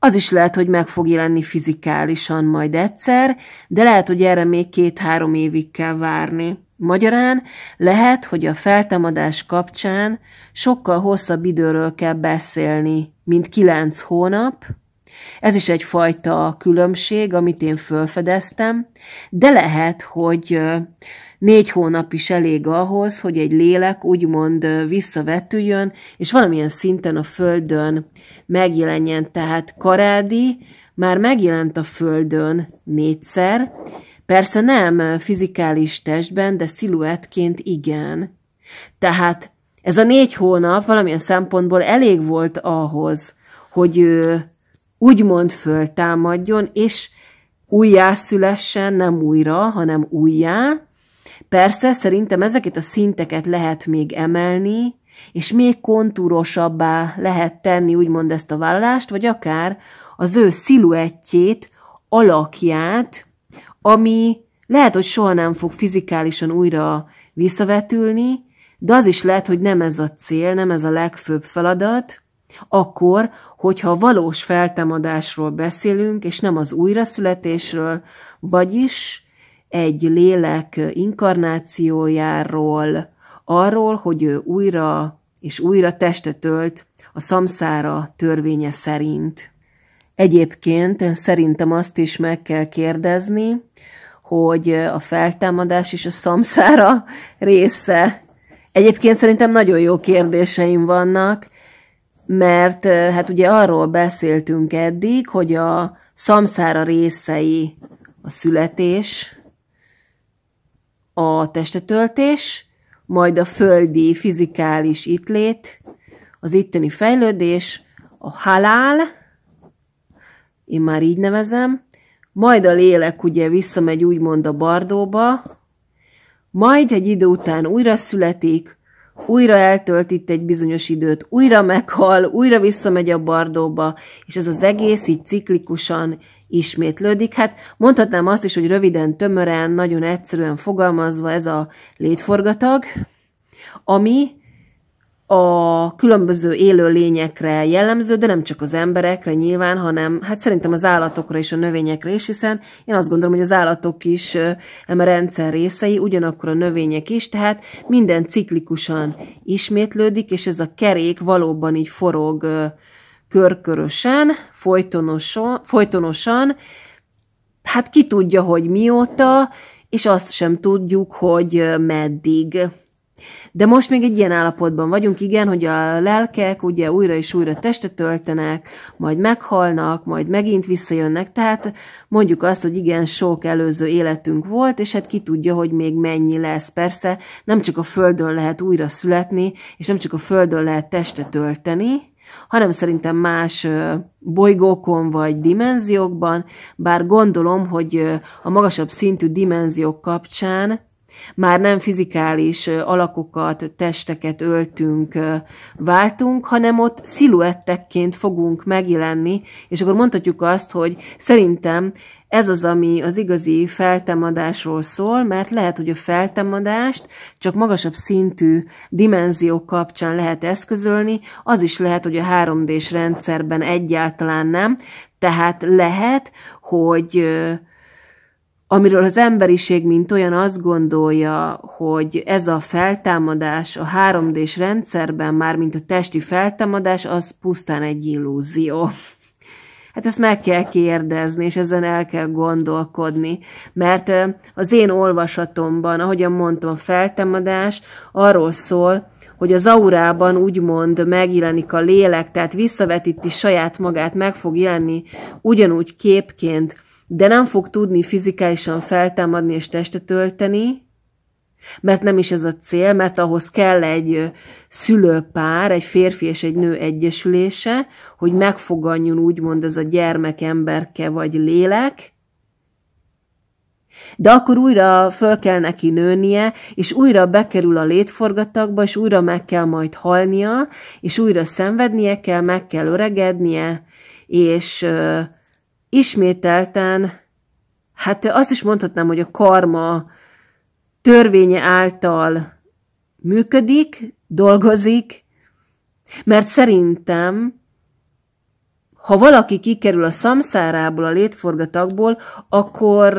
Az is lehet, hogy meg fog jelenni fizikálisan majd egyszer, de lehet, hogy erre még két-három évig kell várni. Magyarán lehet, hogy a feltámadás kapcsán sokkal hosszabb időről kell beszélni, mint kilenc hónap. Ez is egyfajta különbség, amit én felfedeztem, de lehet, hogy négy hónap is elég ahhoz, hogy egy lélek úgymond visszavetüljön, és valamilyen szinten a Földön megjelenjen. Tehát Karádi már megjelent a Földön négyszer, persze nem fizikális testben, de sziluettként igen. Tehát ez a négy hónap valamilyen szempontból elég volt ahhoz, hogy ő úgymond föltámadjon, és újjászülessen, nem újra, hanem újjá, Persze, szerintem ezeket a szinteket lehet még emelni, és még kontúrosabbá lehet tenni úgymond ezt a vállalást, vagy akár az ő sziluettjét, alakját, ami lehet, hogy soha nem fog fizikálisan újra visszavetülni, de az is lehet, hogy nem ez a cél, nem ez a legfőbb feladat, akkor, hogyha valós feltámadásról beszélünk, és nem az újraszületésről, vagyis egy lélek inkarnációjáról, arról, hogy ő újra és újra testet ölt a szamszára törvénye szerint. Egyébként szerintem azt is meg kell kérdezni, hogy a feltámadás és a szamszára része. Egyébként szerintem nagyon jó kérdéseim vannak, mert hát ugye arról beszéltünk eddig, hogy a szamszára részei a születés, a testetöltés, majd a földi fizikális ittlét, az itteni fejlődés, a halál, én már így nevezem, majd a lélek ugye visszamegy úgymond a bardóba, majd egy idő után újra születik, újra eltölt itt egy bizonyos időt, újra meghal, újra visszamegy a bardóba, és ez az egész így ciklikusan ismétlődik. Hát mondhatnám azt is, hogy röviden, tömören, nagyon egyszerűen fogalmazva ez a létforgatag, ami a különböző élő lényekre jellemző, de nem csak az emberekre nyilván, hanem hát szerintem az állatokra és a növényekre is, hiszen én azt gondolom, hogy az állatok is eme a rendszer részei, ugyanakkor a növények is, tehát minden ciklikusan ismétlődik, és ez a kerék valóban így forog körkörösen, folytonosan, folytonosan, hát ki tudja, hogy mióta, és azt sem tudjuk, hogy meddig. De most még egy ilyen állapotban vagyunk, igen, hogy a lelkek ugye újra és újra testet töltenek, majd meghalnak, majd megint visszajönnek, tehát mondjuk azt, hogy igen, sok előző életünk volt, és hát ki tudja, hogy még mennyi lesz. Persze nem csak a Földön lehet újra születni, és nem csak a Földön lehet testet tölteni hanem szerintem más bolygókon vagy dimenziókban, bár gondolom, hogy a magasabb szintű dimenziók kapcsán már nem fizikális alakokat, testeket öltünk, váltunk, hanem ott sziluettekként fogunk megjelenni, és akkor mondhatjuk azt, hogy szerintem ez az, ami az igazi feltemadásról szól, mert lehet, hogy a feltemadást csak magasabb szintű dimenziók kapcsán lehet eszközölni, az is lehet, hogy a 3D-s rendszerben egyáltalán nem, tehát lehet, hogy amiről az emberiség mint olyan azt gondolja, hogy ez a feltámadás a 3 d rendszerben, már mint a testi feltámadás, az pusztán egy illúzió. Hát ezt meg kell kérdezni, és ezen el kell gondolkodni. Mert az én olvasatomban, ahogyan mondtam, a feltámadás arról szól, hogy az aurában úgymond megjelenik a lélek, tehát visszavetíti saját magát, meg fog jelenni ugyanúgy képként, de nem fog tudni fizikálisan feltámadni és testet tölteni, mert nem is ez a cél, mert ahhoz kell egy szülőpár, egy férfi és egy nő egyesülése, hogy megfogadjon úgymond ez a gyermek emberke vagy lélek, de akkor újra föl kell neki nőnie, és újra bekerül a létforgatagba, és újra meg kell majd halnia, és újra szenvednie kell, meg kell öregednie, és ismételten, hát azt is mondhatnám, hogy a karma törvénye által működik, dolgozik, mert szerintem, ha valaki kikerül a szamszárából, a létforgatagból, akkor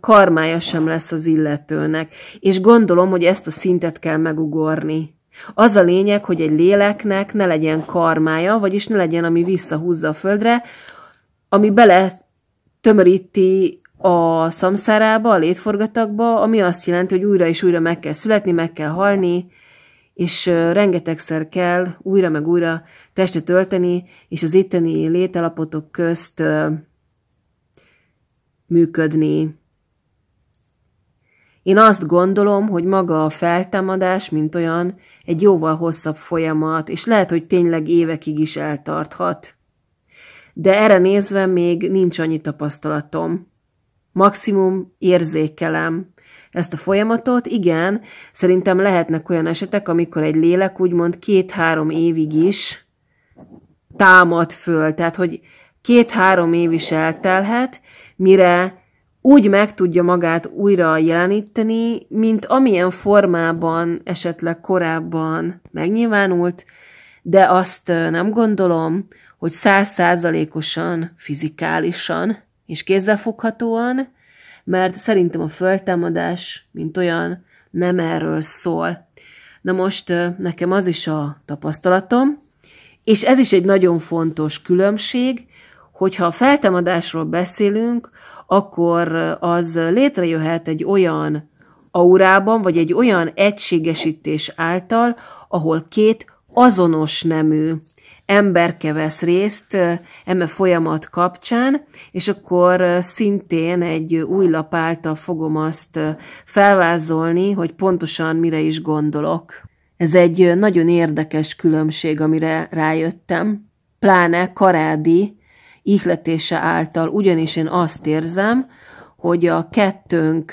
karmája sem lesz az illetőnek. És gondolom, hogy ezt a szintet kell megugorni. Az a lényeg, hogy egy léleknek ne legyen karmája, vagyis ne legyen, ami visszahúzza a földre, ami bele tömöríti a szamszárába, a létforgatagba, ami azt jelenti, hogy újra és újra meg kell születni, meg kell halni, és rengetegszer kell újra meg újra testet ölteni, és az itteni létalapotok közt működni. Én azt gondolom, hogy maga a feltámadás, mint olyan, egy jóval hosszabb folyamat, és lehet, hogy tényleg évekig is eltarthat de erre nézve még nincs annyi tapasztalatom. Maximum érzékelem. Ezt a folyamatot, igen, szerintem lehetnek olyan esetek, amikor egy lélek úgymond két-három évig is támad föl. Tehát, hogy két-három év is eltelhet, mire úgy meg tudja magát újra jeleníteni, mint amilyen formában esetleg korábban megnyilvánult, de azt nem gondolom, hogy százszázalékosan, fizikálisan és kézzelfoghatóan, mert szerintem a föltámadás, mint olyan, nem erről szól. Na most nekem az is a tapasztalatom, és ez is egy nagyon fontos különbség, hogyha a feltámadásról beszélünk, akkor az létrejöhet egy olyan aurában, vagy egy olyan egységesítés által, ahol két azonos nemű emberke vesz részt eme folyamat kapcsán, és akkor szintén egy új lap által fogom azt felvázolni, hogy pontosan mire is gondolok. Ez egy nagyon érdekes különbség, amire rájöttem, pláne Karádi ihletése által, ugyanis én azt érzem, hogy a kettőnk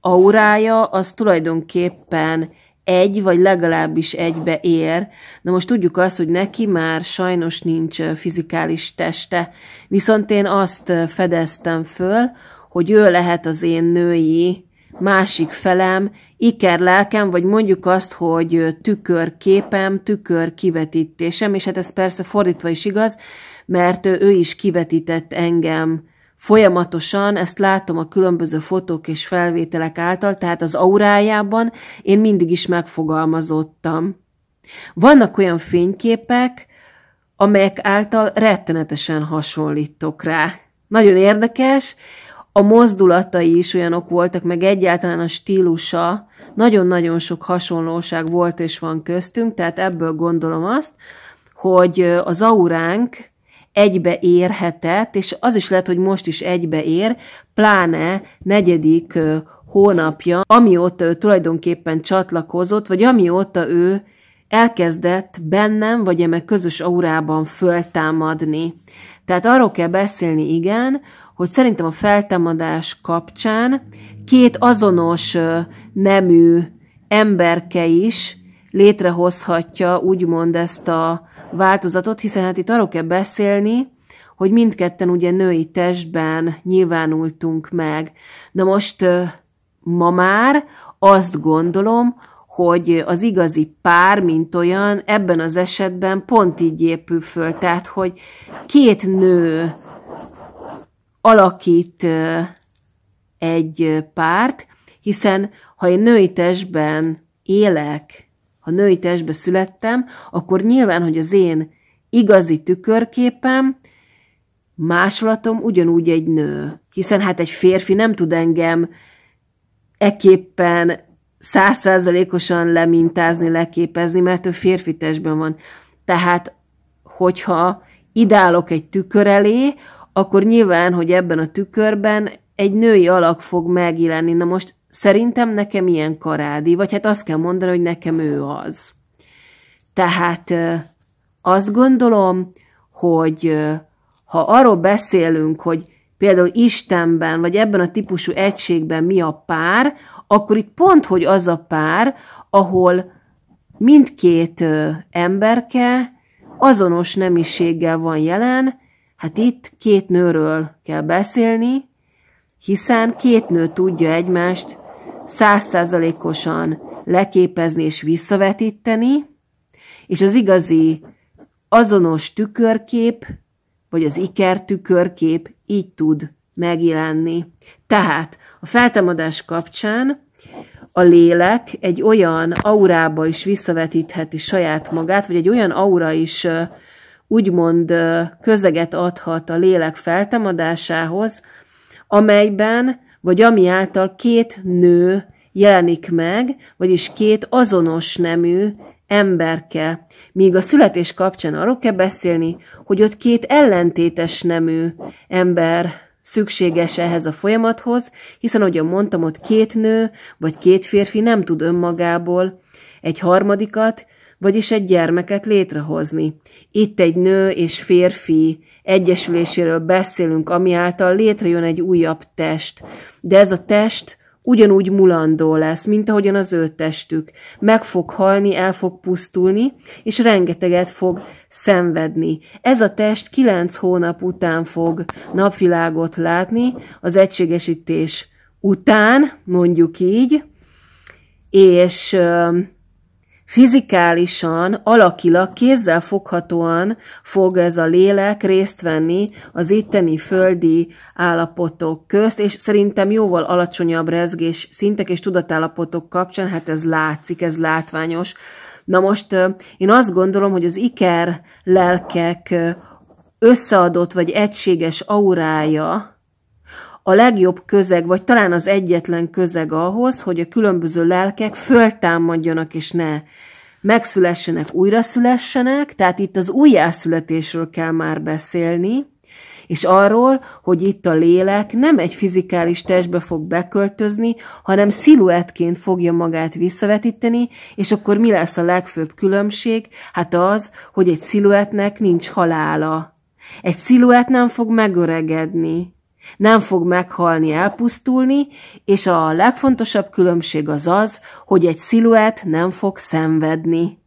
aurája az tulajdonképpen egy, vagy legalábbis egybe ér. Na most tudjuk azt, hogy neki már sajnos nincs fizikális teste, viszont én azt fedeztem föl, hogy ő lehet az én női másik felem, lelkem, vagy mondjuk azt, hogy tükörképem, kivetítésem, és hát ez persze fordítva is igaz, mert ő is kivetített engem Folyamatosan ezt látom a különböző fotók és felvételek által, tehát az aurájában én mindig is megfogalmazottam. Vannak olyan fényképek, amelyek által rettenetesen hasonlítok rá. Nagyon érdekes, a mozdulatai is olyanok voltak, meg egyáltalán a stílusa, nagyon-nagyon sok hasonlóság volt és van köztünk, tehát ebből gondolom azt, hogy az auránk egybe érhetett, és az is lehet, hogy most is egybe ér, pláne negyedik hónapja, amióta ő tulajdonképpen csatlakozott, vagy amióta ő elkezdett bennem, vagy eme közös aurában föltámadni. Tehát arról kell beszélni, igen, hogy szerintem a feltámadás kapcsán két azonos nemű emberke is létrehozhatja úgymond ezt a változatot, hiszen hát itt arról kell beszélni, hogy mindketten ugye női testben nyilvánultunk meg. Na most ma már azt gondolom, hogy az igazi pár, mint olyan, ebben az esetben pont így épül föl. Tehát, hogy két nő alakít egy párt, hiszen ha én női testben élek, ha női testbe születtem, akkor nyilván, hogy az én igazi tükörképem, másolatom ugyanúgy egy nő. Hiszen hát egy férfi nem tud engem eképpen százszázalékosan lemintázni, leképezni, mert ő férfi testben van. Tehát, hogyha idálok egy tükör elé, akkor nyilván, hogy ebben a tükörben egy női alak fog megjelenni. Na most Szerintem nekem ilyen karádi, vagy hát azt kell mondani, hogy nekem ő az. Tehát azt gondolom, hogy ha arról beszélünk, hogy például Istenben, vagy ebben a típusú egységben mi a pár, akkor itt pont, hogy az a pár, ahol mindkét emberke azonos nemiséggel van jelen, hát itt két nőről kell beszélni, hiszen két nő tudja egymást százszázalékosan leképezni és visszavetíteni, és az igazi azonos tükörkép, vagy az iker tükörkép így tud megjelenni. Tehát a feltámadás kapcsán a lélek egy olyan aurába is visszavetítheti saját magát, vagy egy olyan aura is úgymond közeget adhat a lélek feltámadásához, amelyben, vagy ami által két nő jelenik meg, vagyis két azonos nemű emberke. Míg a születés kapcsán arról kell beszélni, hogy ott két ellentétes nemű ember szükséges ehhez a folyamathoz, hiszen, ahogyan mondtam, ott két nő vagy két férfi nem tud önmagából egy harmadikat, vagyis egy gyermeket létrehozni. Itt egy nő és férfi egyesüléséről beszélünk, ami által létrejön egy újabb test. De ez a test ugyanúgy mulandó lesz, mint ahogyan az ő testük. Meg fog halni, el fog pusztulni, és rengeteget fog szenvedni. Ez a test kilenc hónap után fog napvilágot látni, az egységesítés után, mondjuk így, és Fizikálisan, alakilag, kézzel foghatóan fog ez a lélek részt venni az itteni földi állapotok közt, és szerintem jóval alacsonyabb rezgés szintek és tudatállapotok kapcsán, hát ez látszik, ez látványos. Na most én azt gondolom, hogy az iker lelkek összeadott vagy egységes aurája, a legjobb közeg, vagy talán az egyetlen közeg ahhoz, hogy a különböző lelkek föltámadjanak és ne megszülessenek, újra szülessenek, tehát itt az újjászületésről kell már beszélni, és arról, hogy itt a lélek nem egy fizikális testbe fog beköltözni, hanem sziluettként fogja magát visszavetíteni, és akkor mi lesz a legfőbb különbség? Hát az, hogy egy sziluettnek nincs halála. Egy sziluett nem fog megöregedni nem fog meghalni, elpusztulni, és a legfontosabb különbség az az, hogy egy sziluett nem fog szenvedni.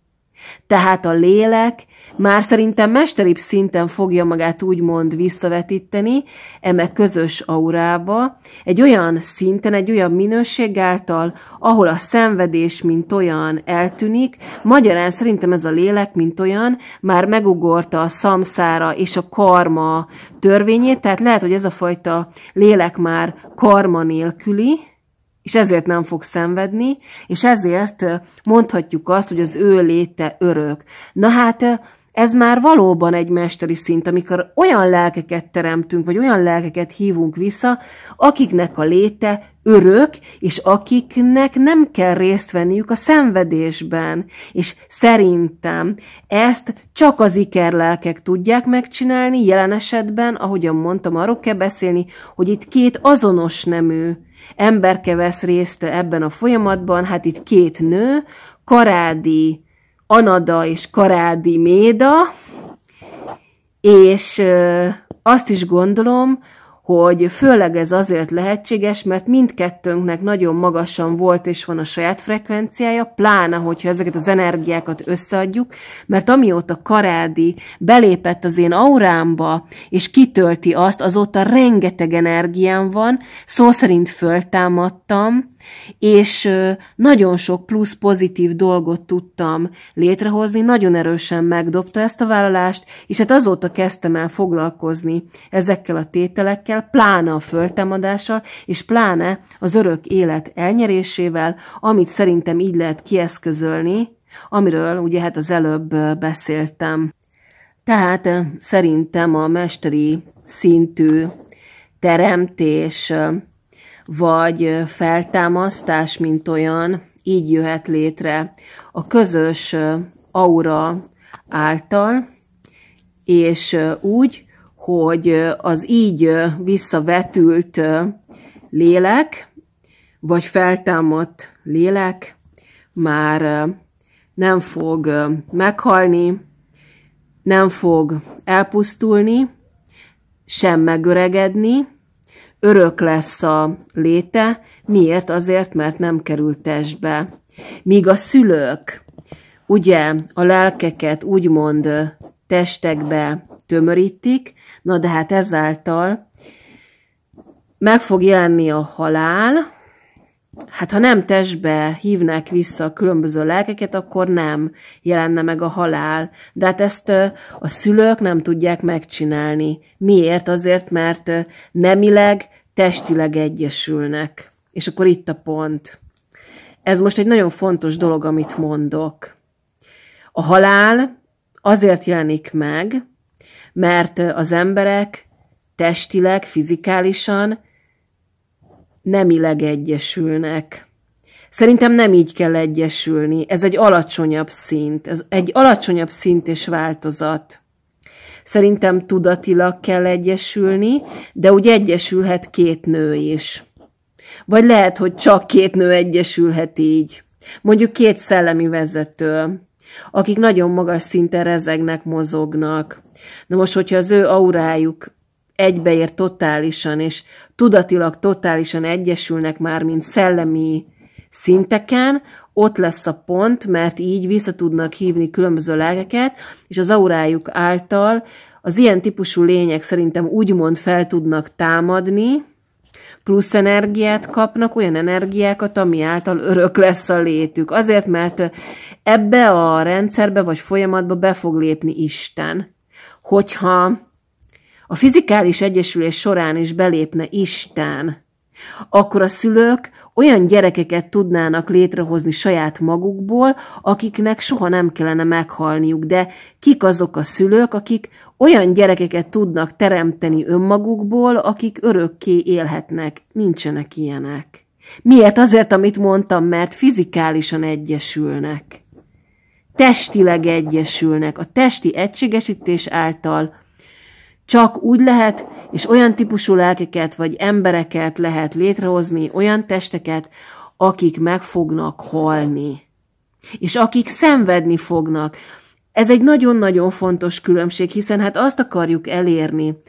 Tehát a lélek már szerintem mesteribb szinten fogja magát úgymond visszavetíteni eme közös aurába, egy olyan szinten, egy olyan minőség által, ahol a szenvedés, mint olyan eltűnik, magyarán szerintem ez a lélek, mint olyan, már megugorta a szamszára és a karma törvényét, tehát lehet, hogy ez a fajta lélek már karma nélküli, és ezért nem fog szenvedni, és ezért mondhatjuk azt, hogy az ő léte örök. Na hát ez már valóban egy mesteri szint, amikor olyan lelkeket teremtünk, vagy olyan lelkeket hívunk vissza, akiknek a léte örök, és akiknek nem kell részt venniük a szenvedésben. És szerintem ezt csak az ikerlelkek tudják megcsinálni, jelen esetben, ahogyan mondtam, arról kell beszélni, hogy itt két azonos nemű ember vesz részt ebben a folyamatban, hát itt két nő, Karádi Anada és Karádi Méda, és azt is gondolom, hogy főleg ez azért lehetséges, mert mindkettőnknek nagyon magasan volt és van a saját frekvenciája, pláne, hogyha ezeket az energiákat összeadjuk, mert amióta Karádi belépett az én aurámba, és kitölti azt, azóta rengeteg energiám van, szó szerint föltámadtam, és nagyon sok plusz pozitív dolgot tudtam létrehozni, nagyon erősen megdobta ezt a vállalást, és hát azóta kezdtem el foglalkozni ezekkel a tételekkel, értékekkel, pláne a föltámadással, és pláne az örök élet elnyerésével, amit szerintem így lehet kieszközölni, amiről ugye hát az előbb beszéltem. Tehát szerintem a mesteri szintű teremtés vagy feltámasztás, mint olyan, így jöhet létre a közös aura által, és úgy, hogy az így visszavetült lélek, vagy feltámadt lélek már nem fog meghalni, nem fog elpusztulni, sem megöregedni, örök lesz a léte. Miért? Azért, mert nem került testbe. Míg a szülők, ugye, a lelkeket úgymond testekbe tömörítik, Na de hát ezáltal meg fog jelenni a halál, hát ha nem testbe hívnák vissza a különböző lelkeket, akkor nem jelenne meg a halál. De hát ezt a szülők nem tudják megcsinálni. Miért? Azért, mert nemileg, testileg egyesülnek. És akkor itt a pont. Ez most egy nagyon fontos dolog, amit mondok. A halál azért jelenik meg, mert az emberek testileg, fizikálisan nemileg egyesülnek. Szerintem nem így kell egyesülni. Ez egy alacsonyabb szint, ez egy alacsonyabb szint és változat. Szerintem tudatilag kell egyesülni, de úgy egyesülhet két nő is. Vagy lehet, hogy csak két nő egyesülhet így. Mondjuk két szellemi vezető akik nagyon magas szinten rezegnek, mozognak. Na most, hogyha az ő aurájuk egybeér totálisan, és tudatilag totálisan egyesülnek már, mint szellemi szinteken, ott lesz a pont, mert így vissza tudnak hívni különböző lelkeket, és az aurájuk által az ilyen típusú lények szerintem úgymond fel tudnak támadni, plusz energiát kapnak, olyan energiákat, ami által örök lesz a létük. Azért, mert ebbe a rendszerbe vagy folyamatba be fog lépni Isten. Hogyha a fizikális egyesülés során is belépne Isten, akkor a szülők olyan gyerekeket tudnának létrehozni saját magukból, akiknek soha nem kellene meghalniuk, de kik azok a szülők, akik olyan gyerekeket tudnak teremteni önmagukból, akik örökké élhetnek. Nincsenek ilyenek. Miért? Azért, amit mondtam, mert fizikálisan egyesülnek. Testileg egyesülnek. A testi egységesítés által csak úgy lehet, és olyan típusú lelkeket vagy embereket lehet létrehozni, olyan testeket, akik meg fognak halni, és akik szenvedni fognak. Ez egy nagyon-nagyon fontos különbség, hiszen hát azt akarjuk elérni,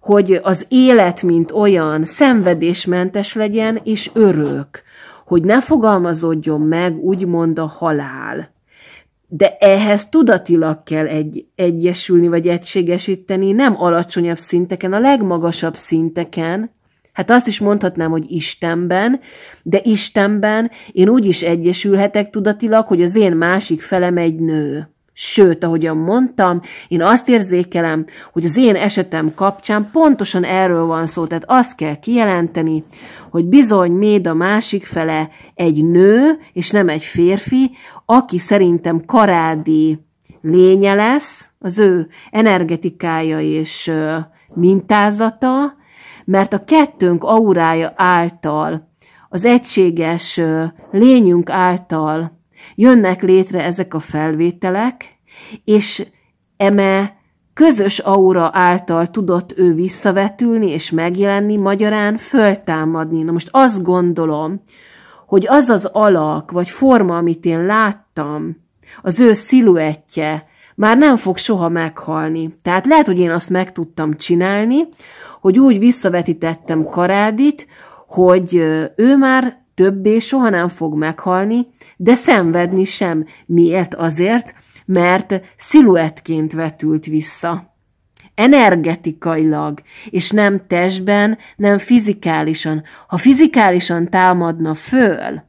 hogy az élet, mint olyan, szenvedésmentes legyen és örök, hogy ne fogalmazódjon meg úgymond a halál de ehhez tudatilag kell egy, egyesülni, vagy egységesíteni, nem alacsonyabb szinteken, a legmagasabb szinteken, Hát azt is mondhatnám, hogy Istenben, de Istenben én úgy is egyesülhetek tudatilag, hogy az én másik felem egy nő. Sőt, ahogyan mondtam, én azt érzékelem, hogy az én esetem kapcsán pontosan erről van szó, tehát azt kell kijelenteni, hogy bizony méd a másik fele egy nő, és nem egy férfi, aki szerintem karádi lénye lesz, az ő energetikája és mintázata, mert a kettőnk aurája által, az egységes lényünk által jönnek létre ezek a felvételek, és eme közös aura által tudott ő visszavetülni és megjelenni, magyarán föltámadni. Na most azt gondolom, hogy az az alak vagy forma, amit én láttam, az ő sziluettje már nem fog soha meghalni. Tehát lehet, hogy én azt meg tudtam csinálni, hogy úgy visszavetítettem Karádit, hogy ő már többé soha nem fog meghalni, de szenvedni sem. Miért? Azért, mert sziluettként vetült vissza. Energetikailag, és nem testben, nem fizikálisan. Ha fizikálisan támadna föl,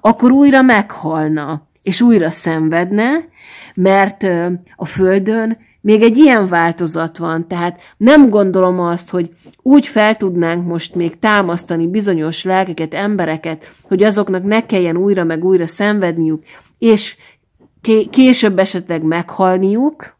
akkor újra meghalna, és újra szenvedne, mert a Földön még egy ilyen változat van, tehát nem gondolom azt, hogy úgy fel tudnánk most még támasztani bizonyos lelkeket, embereket, hogy azoknak ne kelljen újra meg újra szenvedniük, és később esetleg meghalniuk,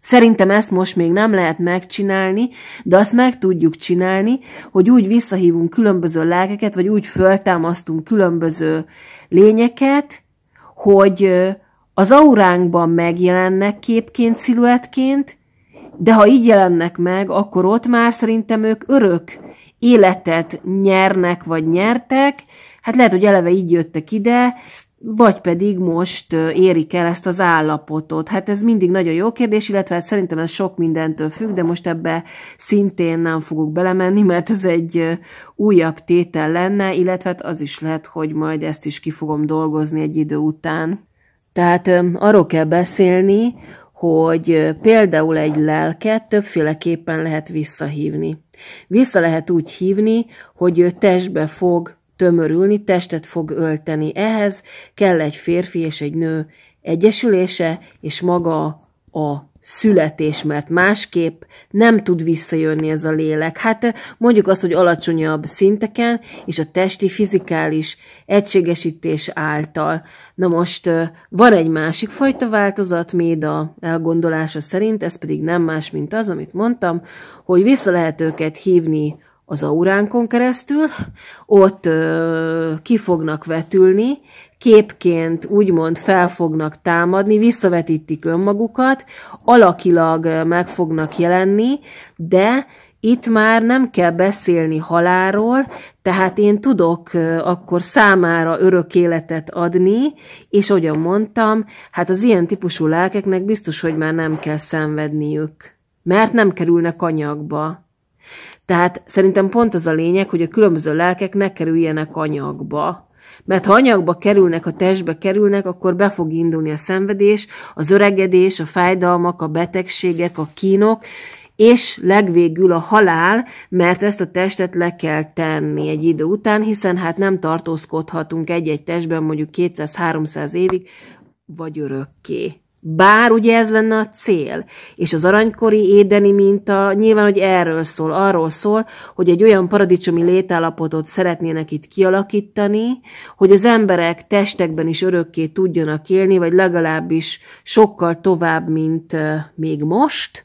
Szerintem ezt most még nem lehet megcsinálni, de azt meg tudjuk csinálni, hogy úgy visszahívunk különböző lelkeket, vagy úgy föltámasztunk különböző lényeket, hogy az auránkban megjelennek képként, sziluettként, de ha így jelennek meg, akkor ott már szerintem ők örök életet nyernek, vagy nyertek. Hát lehet, hogy eleve így jöttek ide, vagy pedig most érik el ezt az állapotot. Hát ez mindig nagyon jó kérdés, illetve hát szerintem ez sok mindentől függ, de most ebbe szintén nem fogok belemenni, mert ez egy újabb tétel lenne, illetve hát az is lehet, hogy majd ezt is ki fogom dolgozni egy idő után. Tehát arról kell beszélni, hogy például egy lelket többféleképpen lehet visszahívni. Vissza lehet úgy hívni, hogy ő testbe fog tömörülni, testet fog ölteni. Ehhez kell egy férfi és egy nő egyesülése, és maga a születés, mert másképp nem tud visszajönni ez a lélek. Hát eh, mondjuk azt, hogy alacsonyabb szinteken, és a testi fizikális egységesítés által. Na most eh, van egy másik fajta változat Méda elgondolása szerint, ez pedig nem más, mint az, amit mondtam, hogy vissza lehet őket hívni az auránkon keresztül, ott ö, eh, ki fognak vetülni, képként úgymond fel fognak támadni, visszavetítik önmagukat, alakilag meg fognak jelenni, de itt már nem kell beszélni haláról. tehát én tudok akkor számára örök életet adni, és ahogyan mondtam, hát az ilyen típusú lelkeknek biztos, hogy már nem kell szenvedniük, mert nem kerülnek anyagba. Tehát szerintem pont az a lényeg, hogy a különböző lelkek ne kerüljenek anyagba mert ha anyagba kerülnek, a testbe kerülnek, akkor be fog indulni a szenvedés, az öregedés, a fájdalmak, a betegségek, a kínok, és legvégül a halál, mert ezt a testet le kell tenni egy idő után, hiszen hát nem tartózkodhatunk egy-egy testben mondjuk 200-300 évig, vagy örökké. Bár ugye ez lenne a cél, és az aranykori édeni minta nyilván, hogy erről szól, arról szól, hogy egy olyan paradicsomi létállapotot szeretnének itt kialakítani, hogy az emberek testekben is örökké tudjanak élni, vagy legalábbis sokkal tovább, mint még most,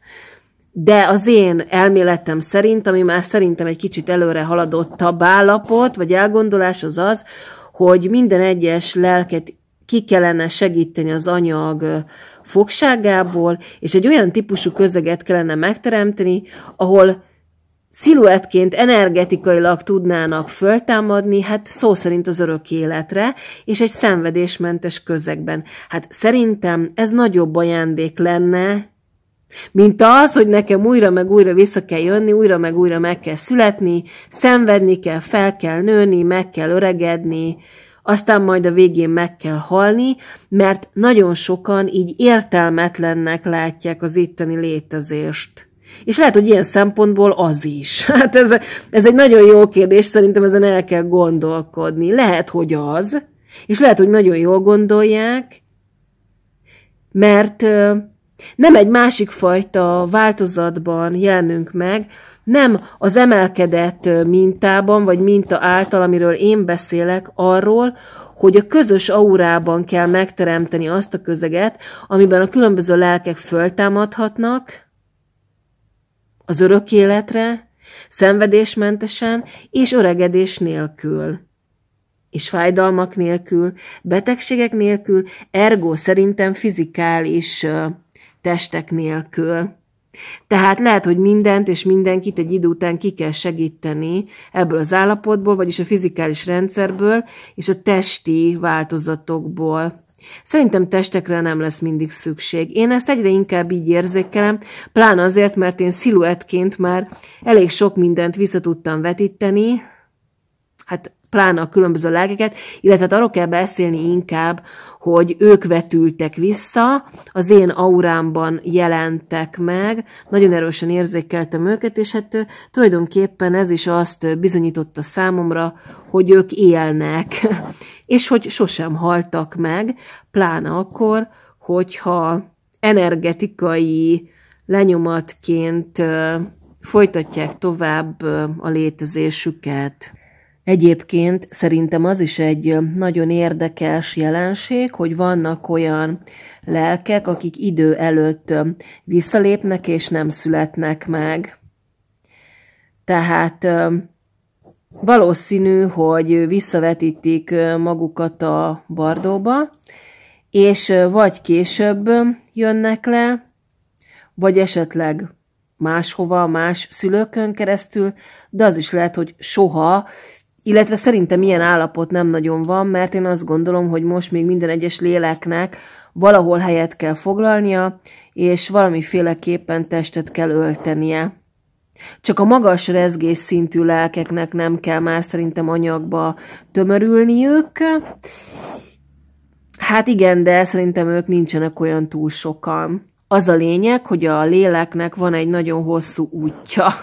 de az én elméletem szerint, ami már szerintem egy kicsit előre haladottabb állapot, vagy elgondolás az az, hogy minden egyes lelket ki kellene segíteni az anyag fogságából, és egy olyan típusú közeget kellene megteremteni, ahol sziluettként energetikailag tudnának föltámadni, hát szó szerint az örök életre, és egy szenvedésmentes közegben. Hát szerintem ez nagyobb ajándék lenne, mint az, hogy nekem újra meg újra vissza kell jönni, újra meg újra meg kell születni, szenvedni kell, fel kell nőni, meg kell öregedni, aztán majd a végén meg kell halni, mert nagyon sokan így értelmetlennek látják az itteni létezést. És lehet, hogy ilyen szempontból az is. Hát ez, ez egy nagyon jó kérdés, szerintem ezen el kell gondolkodni. Lehet, hogy az, és lehet, hogy nagyon jól gondolják, mert nem egy másik fajta változatban jelenünk meg, nem az emelkedett mintában, vagy minta által, amiről én beszélek, arról, hogy a közös aurában kell megteremteni azt a közeget, amiben a különböző lelkek föltámadhatnak az örök életre, szenvedésmentesen és öregedés nélkül és fájdalmak nélkül, betegségek nélkül, ergo szerintem fizikális testek nélkül. Tehát lehet, hogy mindent és mindenkit egy idő után ki kell segíteni ebből az állapotból, vagyis a fizikális rendszerből és a testi változatokból. Szerintem testekre nem lesz mindig szükség. Én ezt egyre inkább így érzékelem, pláne azért, mert én sziluettként már elég sok mindent vissza tudtam vetíteni, hát pláne a különböző lelkeket, illetve hát arról kell beszélni inkább, hogy ők vetültek vissza, az én aurámban jelentek meg, nagyon erősen érzékeltem őket, és hát tulajdonképpen ez is azt bizonyította számomra, hogy ők élnek, és hogy sosem haltak meg, pláne akkor, hogyha energetikai lenyomatként folytatják tovább a létezésüket. Egyébként szerintem az is egy nagyon érdekes jelenség, hogy vannak olyan lelkek, akik idő előtt visszalépnek és nem születnek meg. Tehát valószínű, hogy visszavetítik magukat a bardóba, és vagy később jönnek le, vagy esetleg máshova, más szülőkön keresztül, de az is lehet, hogy soha illetve szerintem ilyen állapot nem nagyon van, mert én azt gondolom, hogy most még minden egyes léleknek valahol helyet kell foglalnia, és valamiféleképpen testet kell öltenie. Csak a magas rezgés szintű lelkeknek nem kell már szerintem anyagba tömörülniük. Hát igen, de szerintem ők nincsenek olyan túl sokan. Az a lényeg, hogy a léleknek van egy nagyon hosszú útja,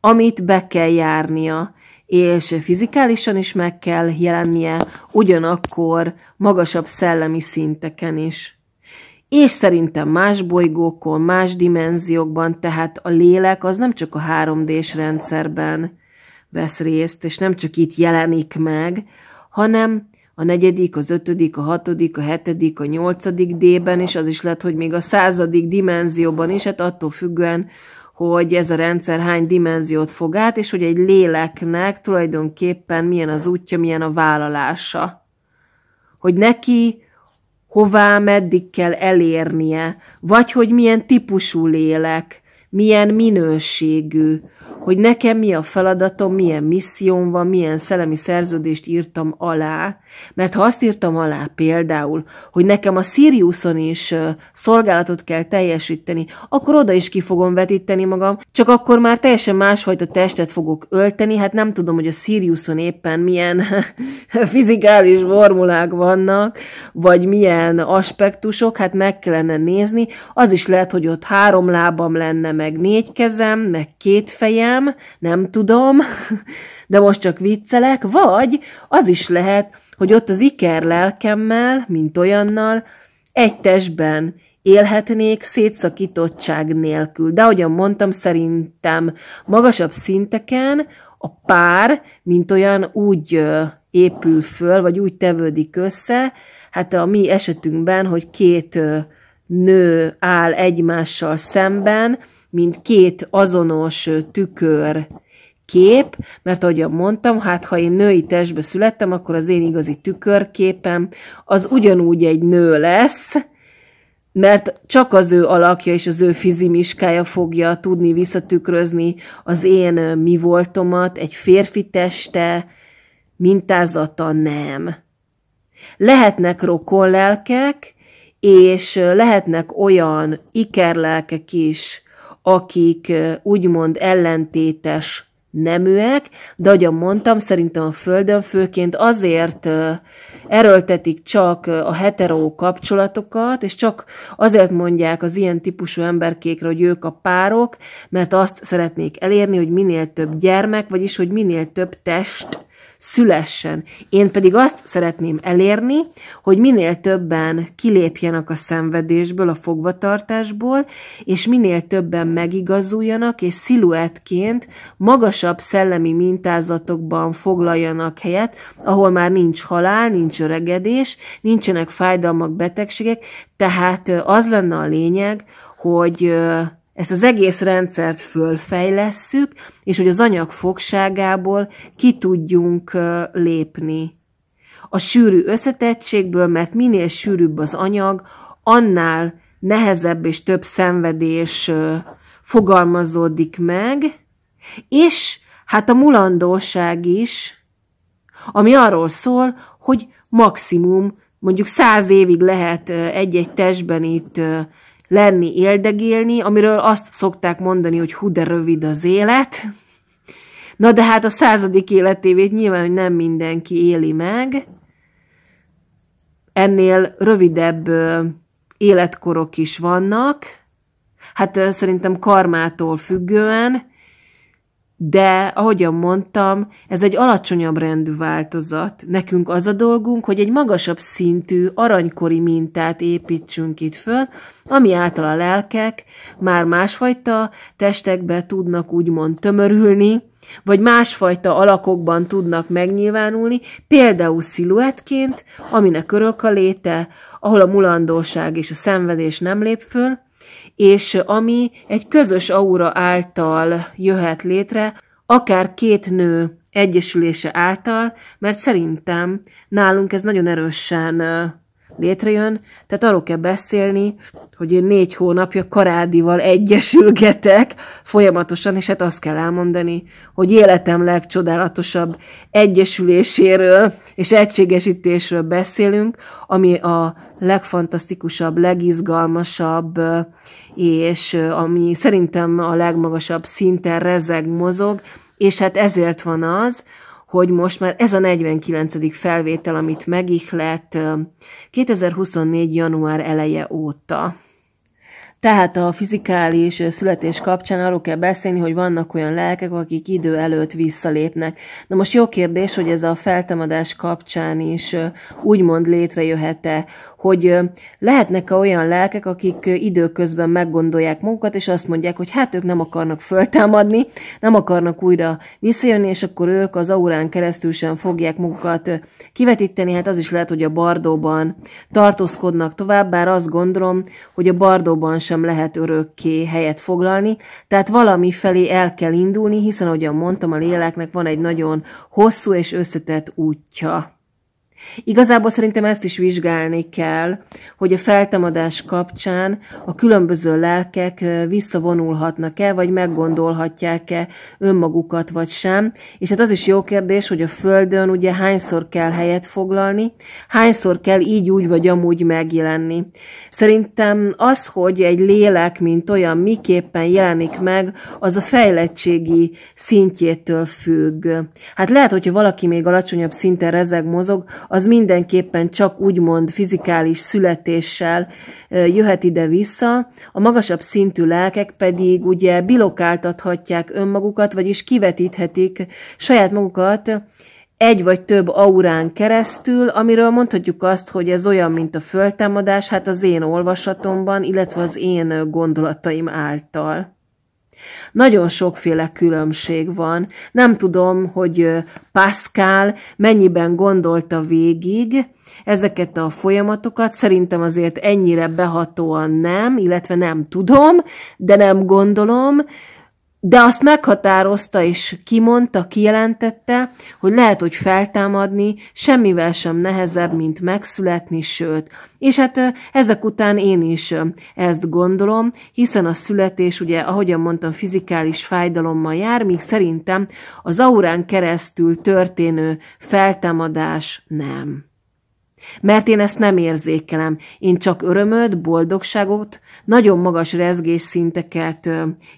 amit be kell járnia és fizikálisan is meg kell jelennie, ugyanakkor magasabb szellemi szinteken is és szerintem más bolygókon, más dimenziókban, tehát a lélek az nem csak a 3D-s rendszerben vesz részt, és nem csak itt jelenik meg, hanem a negyedik, az ötödik, a hatodik, a hetedik, a nyolcadik D-ben, és az is lehet, hogy még a századik dimenzióban is, hát attól függően, hogy ez a rendszer hány dimenziót fog át, és hogy egy léleknek tulajdonképpen milyen az útja, milyen a vállalása. Hogy neki hová, meddig kell elérnie, vagy hogy milyen típusú lélek, milyen minőségű, hogy nekem mi a feladatom, milyen misszióm van, milyen szellemi szerződést írtam alá, mert ha azt írtam alá például, hogy nekem a Siriuson is szolgálatot kell teljesíteni, akkor oda is ki fogom vetíteni magam, csak akkor már teljesen másfajta testet fogok ölteni, hát nem tudom, hogy a Siriuson éppen milyen fizikális formulák vannak, vagy milyen aspektusok, hát meg kellene nézni, az is lehet, hogy ott három lábam lenne, meg négy kezem, meg két fejem, sem, nem tudom, de most csak viccelek, vagy az is lehet, hogy ott az iker lelkemmel, mint olyannal, egy testben élhetnék szétszakítottság nélkül. De ahogyan mondtam, szerintem magasabb szinteken a pár, mint olyan úgy épül föl, vagy úgy tevődik össze, hát a mi esetünkben, hogy két nő áll egymással szemben, mint két azonos tükör kép, mert ahogy mondtam, hát ha én női testbe születtem, akkor az én igazi tükörképem az ugyanúgy egy nő lesz, mert csak az ő alakja és az ő fizimiskája fogja tudni visszatükrözni az én mi voltomat, egy férfi teste, mintázata nem. Lehetnek rokonlelkek, és lehetnek olyan ikerlelkek is, akik úgymond ellentétes neműek, de ahogyan mondtam, szerintem a Földön főként azért erőltetik csak a heteró kapcsolatokat, és csak azért mondják az ilyen típusú emberkékre, hogy ők a párok, mert azt szeretnék elérni, hogy minél több gyermek, vagyis hogy minél több test szülessen. Én pedig azt szeretném elérni, hogy minél többen kilépjenek a szenvedésből, a fogvatartásból, és minél többen megigazuljanak, és sziluettként magasabb szellemi mintázatokban foglaljanak helyet, ahol már nincs halál, nincs öregedés, nincsenek fájdalmak, betegségek, tehát az lenne a lényeg, hogy ezt az egész rendszert fölfejlesszük, és hogy az anyag fogságából ki tudjunk lépni. A sűrű összetettségből, mert minél sűrűbb az anyag, annál nehezebb és több szenvedés fogalmazódik meg, és hát a mulandóság is, ami arról szól, hogy maximum mondjuk száz évig lehet egy-egy testben itt lenni, éldegélni, amiről azt szokták mondani, hogy hú de rövid az élet. Na de hát a századik életévét nyilván, hogy nem mindenki éli meg. Ennél rövidebb életkorok is vannak. Hát szerintem karmától függően, de ahogyan mondtam, ez egy alacsonyabb rendű változat. Nekünk az a dolgunk, hogy egy magasabb szintű, aranykori mintát építsünk itt föl, ami által a lelkek már másfajta testekbe tudnak úgymond tömörülni, vagy másfajta alakokban tudnak megnyilvánulni, például sziluettként, aminek örök a léte, ahol a mulandóság és a szenvedés nem lép föl, és ami egy közös aura által jöhet létre, akár két nő egyesülése által, mert szerintem nálunk ez nagyon erősen létrejön, tehát arról kell beszélni, hogy én négy hónapja karádival egyesülgetek folyamatosan, és hát azt kell elmondani, hogy életem legcsodálatosabb egyesüléséről és egységesítésről beszélünk, ami a legfantasztikusabb, legizgalmasabb, és ami szerintem a legmagasabb szinten rezeg, mozog, és hát ezért van az, hogy most már ez a 49. felvétel, amit megihlet 2024. január eleje óta. Tehát a fizikális születés kapcsán arról kell beszélni, hogy vannak olyan lelkek, akik idő előtt visszalépnek. Na most jó kérdés, hogy ez a feltemadás kapcsán is úgymond létrejöhet-e, hogy lehetnek-e olyan lelkek, akik időközben meggondolják magukat, és azt mondják, hogy hát ők nem akarnak föltámadni, nem akarnak újra visszajönni, és akkor ők az aurán keresztül sem fogják magukat kivetíteni, hát az is lehet, hogy a bardóban tartózkodnak tovább, bár azt gondolom, hogy a bardóban sem lehet örökké helyet foglalni, tehát valami felé el kell indulni, hiszen ahogyan mondtam, a léleknek van egy nagyon hosszú és összetett útja. Igazából szerintem ezt is vizsgálni kell, hogy a feltámadás kapcsán a különböző lelkek visszavonulhatnak-e, vagy meggondolhatják-e önmagukat, vagy sem. És hát az is jó kérdés, hogy a Földön ugye hányszor kell helyet foglalni, hányszor kell így, úgy, vagy amúgy megjelenni. Szerintem az, hogy egy lélek, mint olyan, miképpen jelenik meg, az a fejlettségi szintjétől függ. Hát lehet, hogyha valaki még alacsonyabb szinten rezeg, mozog, az mindenképpen csak úgymond fizikális születéssel jöhet ide-vissza, a magasabb szintű lelkek pedig ugye bilokáltathatják önmagukat, vagyis kivetíthetik saját magukat egy vagy több aurán keresztül, amiről mondhatjuk azt, hogy ez olyan, mint a föltámadás, hát az én olvasatomban, illetve az én gondolataim által. Nagyon sokféle különbség van. Nem tudom, hogy Pascal mennyiben gondolta végig ezeket a folyamatokat. Szerintem azért ennyire behatóan nem, illetve nem tudom, de nem gondolom de azt meghatározta és kimondta, kijelentette, hogy lehet, hogy feltámadni semmivel sem nehezebb, mint megszületni, sőt. És hát ezek után én is ezt gondolom, hiszen a születés, ugye, ahogyan mondtam, fizikális fájdalommal jár, míg szerintem az aurán keresztül történő feltámadás nem. Mert én ezt nem érzékelem, én csak örömöt, boldogságot, nagyon magas rezgés szinteket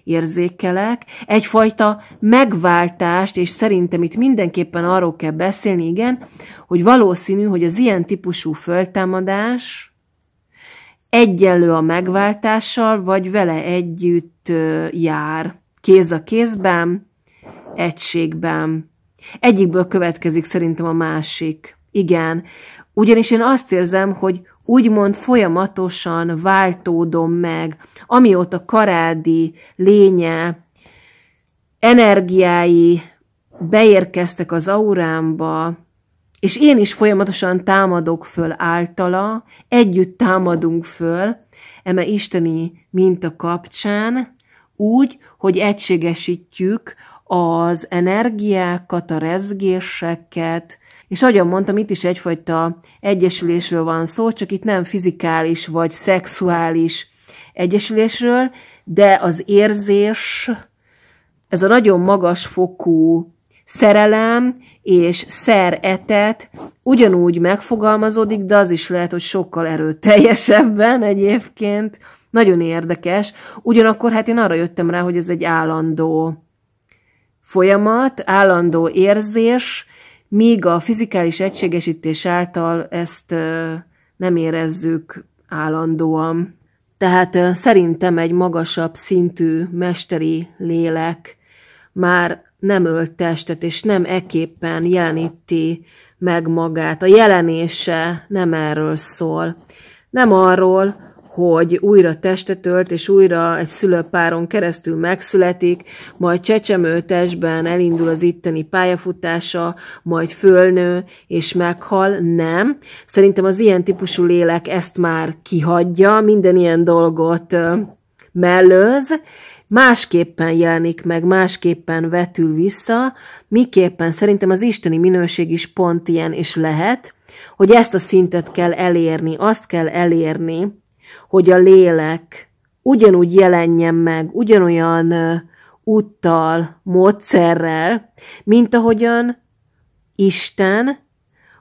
érzékelek, egyfajta megváltást, és szerintem itt mindenképpen arról kell beszélni, igen, hogy valószínű, hogy az ilyen típusú föltámadás, egyenlő a megváltással, vagy vele együtt jár. Kéz a kézben, egységben. Egyikből következik szerintem a másik. Igen, ugyanis én azt érzem, hogy úgymond folyamatosan váltódom meg, amióta karádi lénye, energiái beérkeztek az aurámba, és én is folyamatosan támadok föl általa, együtt támadunk föl, eme isteni minta kapcsán, úgy, hogy egységesítjük az energiákat, a rezgéseket, és ahogyan mondtam, itt is egyfajta egyesülésről van szó, csak itt nem fizikális vagy szexuális egyesülésről, de az érzés, ez a nagyon magas fokú szerelem és szeretet ugyanúgy megfogalmazódik, de az is lehet, hogy sokkal erőteljesebben egyébként. Nagyon érdekes. Ugyanakkor hát én arra jöttem rá, hogy ez egy állandó folyamat, állandó érzés, míg a fizikális egységesítés által ezt nem érezzük állandóan. Tehát szerintem egy magasabb szintű mesteri lélek már nem ölt testet, és nem eképpen jeleníti meg magát. A jelenése nem erről szól. Nem arról, hogy újra testet ölt, és újra egy szülőpáron keresztül megszületik, majd testben elindul az itteni pályafutása, majd fölnő, és meghal. Nem. Szerintem az ilyen típusú lélek ezt már kihagyja, minden ilyen dolgot mellőz, másképpen jelenik meg, másképpen vetül vissza, miképpen szerintem az isteni minőség is pont ilyen, és lehet, hogy ezt a szintet kell elérni, azt kell elérni, hogy a lélek ugyanúgy jelenjen meg, ugyanolyan úttal, módszerrel, mint ahogyan Isten,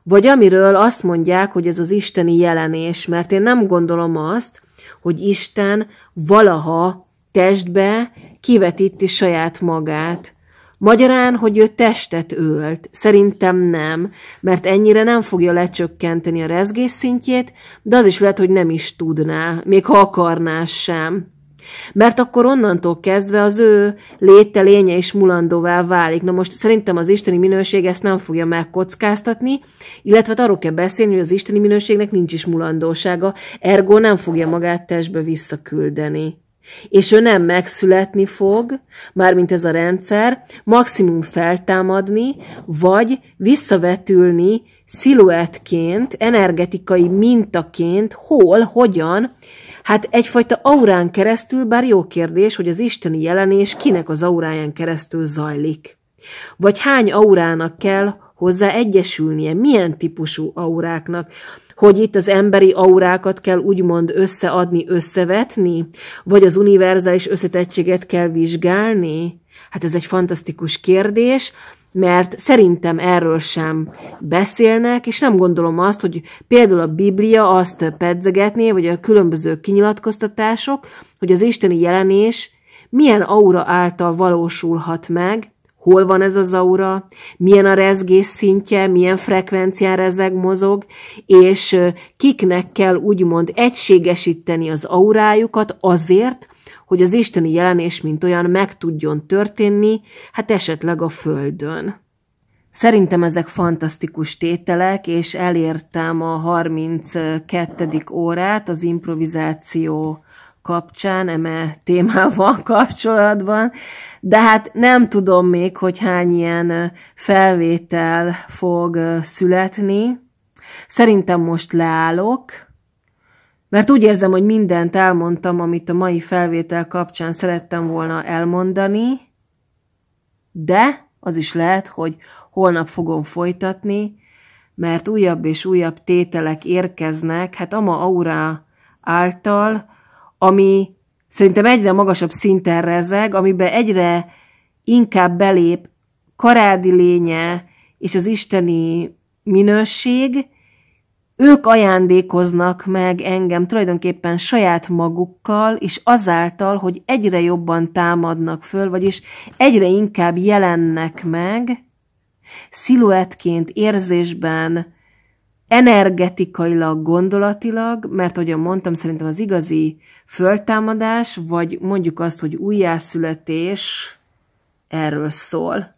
vagy amiről azt mondják, hogy ez az isteni jelenés, mert én nem gondolom azt, hogy Isten valaha testbe kivetíti saját magát, Magyarán, hogy ő testet ölt, szerintem nem, mert ennyire nem fogja lecsökkenteni a rezgés szintjét, de az is lehet, hogy nem is tudná, még ha akarná sem. Mert akkor onnantól kezdve az ő léte, lénye és mulandóvá válik. Na most szerintem az isteni minőség ezt nem fogja megkockáztatni, illetve hát arról kell beszélni, hogy az isteni minőségnek nincs is mulandósága, ergo nem fogja magát testbe visszaküldeni és ő nem megszületni fog, mármint ez a rendszer, maximum feltámadni, vagy visszavetülni sziluettként, energetikai mintaként, hol, hogyan, hát egyfajta aurán keresztül, bár jó kérdés, hogy az isteni jelenés kinek az auráján keresztül zajlik. Vagy hány aurának kell hozzá egyesülnie, milyen típusú auráknak. Hogy itt az emberi aurákat kell úgymond összeadni, összevetni? Vagy az univerzális összetettséget kell vizsgálni? Hát ez egy fantasztikus kérdés, mert szerintem erről sem beszélnek, és nem gondolom azt, hogy például a Biblia azt pedzegetné, vagy a különböző kinyilatkoztatások, hogy az isteni jelenés milyen aura által valósulhat meg, Hol van ez az aura, milyen a rezgés szintje, milyen frekvencián rezeg, mozog, és kiknek kell úgymond egységesíteni az aurájukat azért, hogy az isteni jelenés, mint olyan, meg tudjon történni, hát esetleg a Földön. Szerintem ezek fantasztikus tételek, és elértem a 32. órát az improvizáció kapcsán, eme témával kapcsolatban, de hát nem tudom még, hogy hány ilyen felvétel fog születni. Szerintem most leállok, mert úgy érzem, hogy mindent elmondtam, amit a mai felvétel kapcsán szerettem volna elmondani, de az is lehet, hogy holnap fogom folytatni, mert újabb és újabb tételek érkeznek, hát ama aura által, ami szerintem egyre magasabb szinten rezeg, amiben egyre inkább belép karádi lénye és az isteni minőség, ők ajándékoznak meg engem tulajdonképpen saját magukkal, és azáltal, hogy egyre jobban támadnak föl, vagyis egyre inkább jelennek meg, sziluettként, érzésben, energetikailag, gondolatilag, mert ahogyan mondtam, szerintem az igazi föltámadás, vagy mondjuk azt, hogy újjászületés erről szól.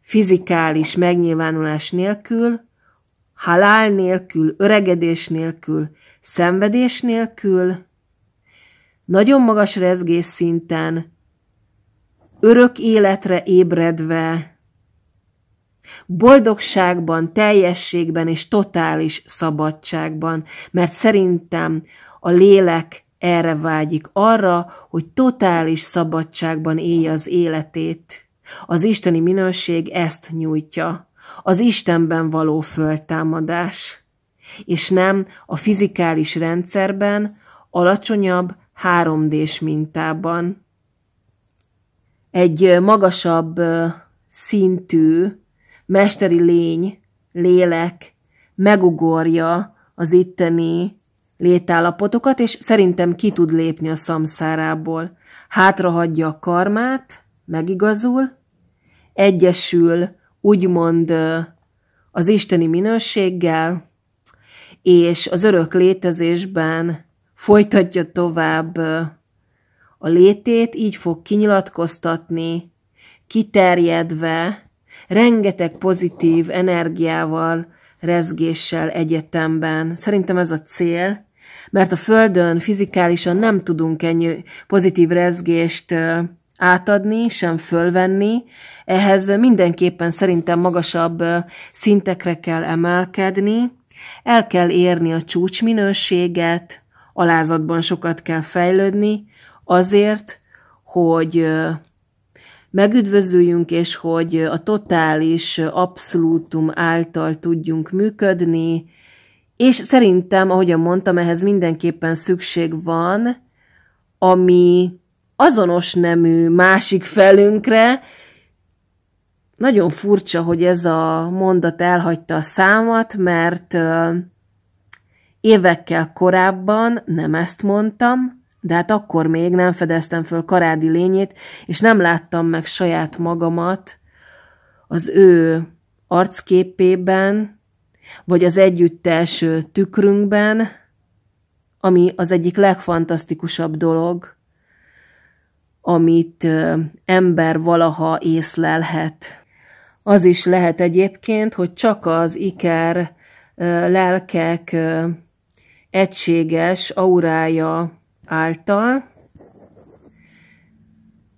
Fizikális megnyilvánulás nélkül, halál nélkül, öregedés nélkül, szenvedés nélkül, nagyon magas rezgésszinten, örök életre ébredve, Boldogságban, teljességben és totális szabadságban, mert szerintem a lélek erre vágyik, arra, hogy totális szabadságban élje az életét. Az isteni minőség ezt nyújtja, az Istenben való föltámadás, és nem a fizikális rendszerben, alacsonyabb 3D-s mintában. Egy magasabb szintű mesteri lény, lélek megugorja az itteni létállapotokat, és szerintem ki tud lépni a szamszárából. Hátrahagyja a karmát, megigazul, egyesül, úgymond az isteni minőséggel, és az örök létezésben folytatja tovább a létét, így fog kinyilatkoztatni, kiterjedve rengeteg pozitív energiával, rezgéssel, egyetemben. Szerintem ez a cél, mert a Földön fizikálisan nem tudunk ennyi pozitív rezgést átadni, sem fölvenni. Ehhez mindenképpen szerintem magasabb szintekre kell emelkedni, el kell érni a csúcsminőséget, alázatban sokat kell fejlődni, azért, hogy megüdvözüljünk, és hogy a totális abszolútum által tudjunk működni, és szerintem, ahogyan mondtam, ehhez mindenképpen szükség van, ami azonos nemű másik felünkre, nagyon furcsa, hogy ez a mondat elhagyta a számat, mert évekkel korábban nem ezt mondtam, de hát akkor még nem fedeztem föl karádi lényét, és nem láttam meg saját magamat az ő arcképében, vagy az együttes tükrünkben, ami az egyik legfantasztikusabb dolog, amit ember valaha észlelhet. Az is lehet egyébként, hogy csak az iker lelkek egységes aurája által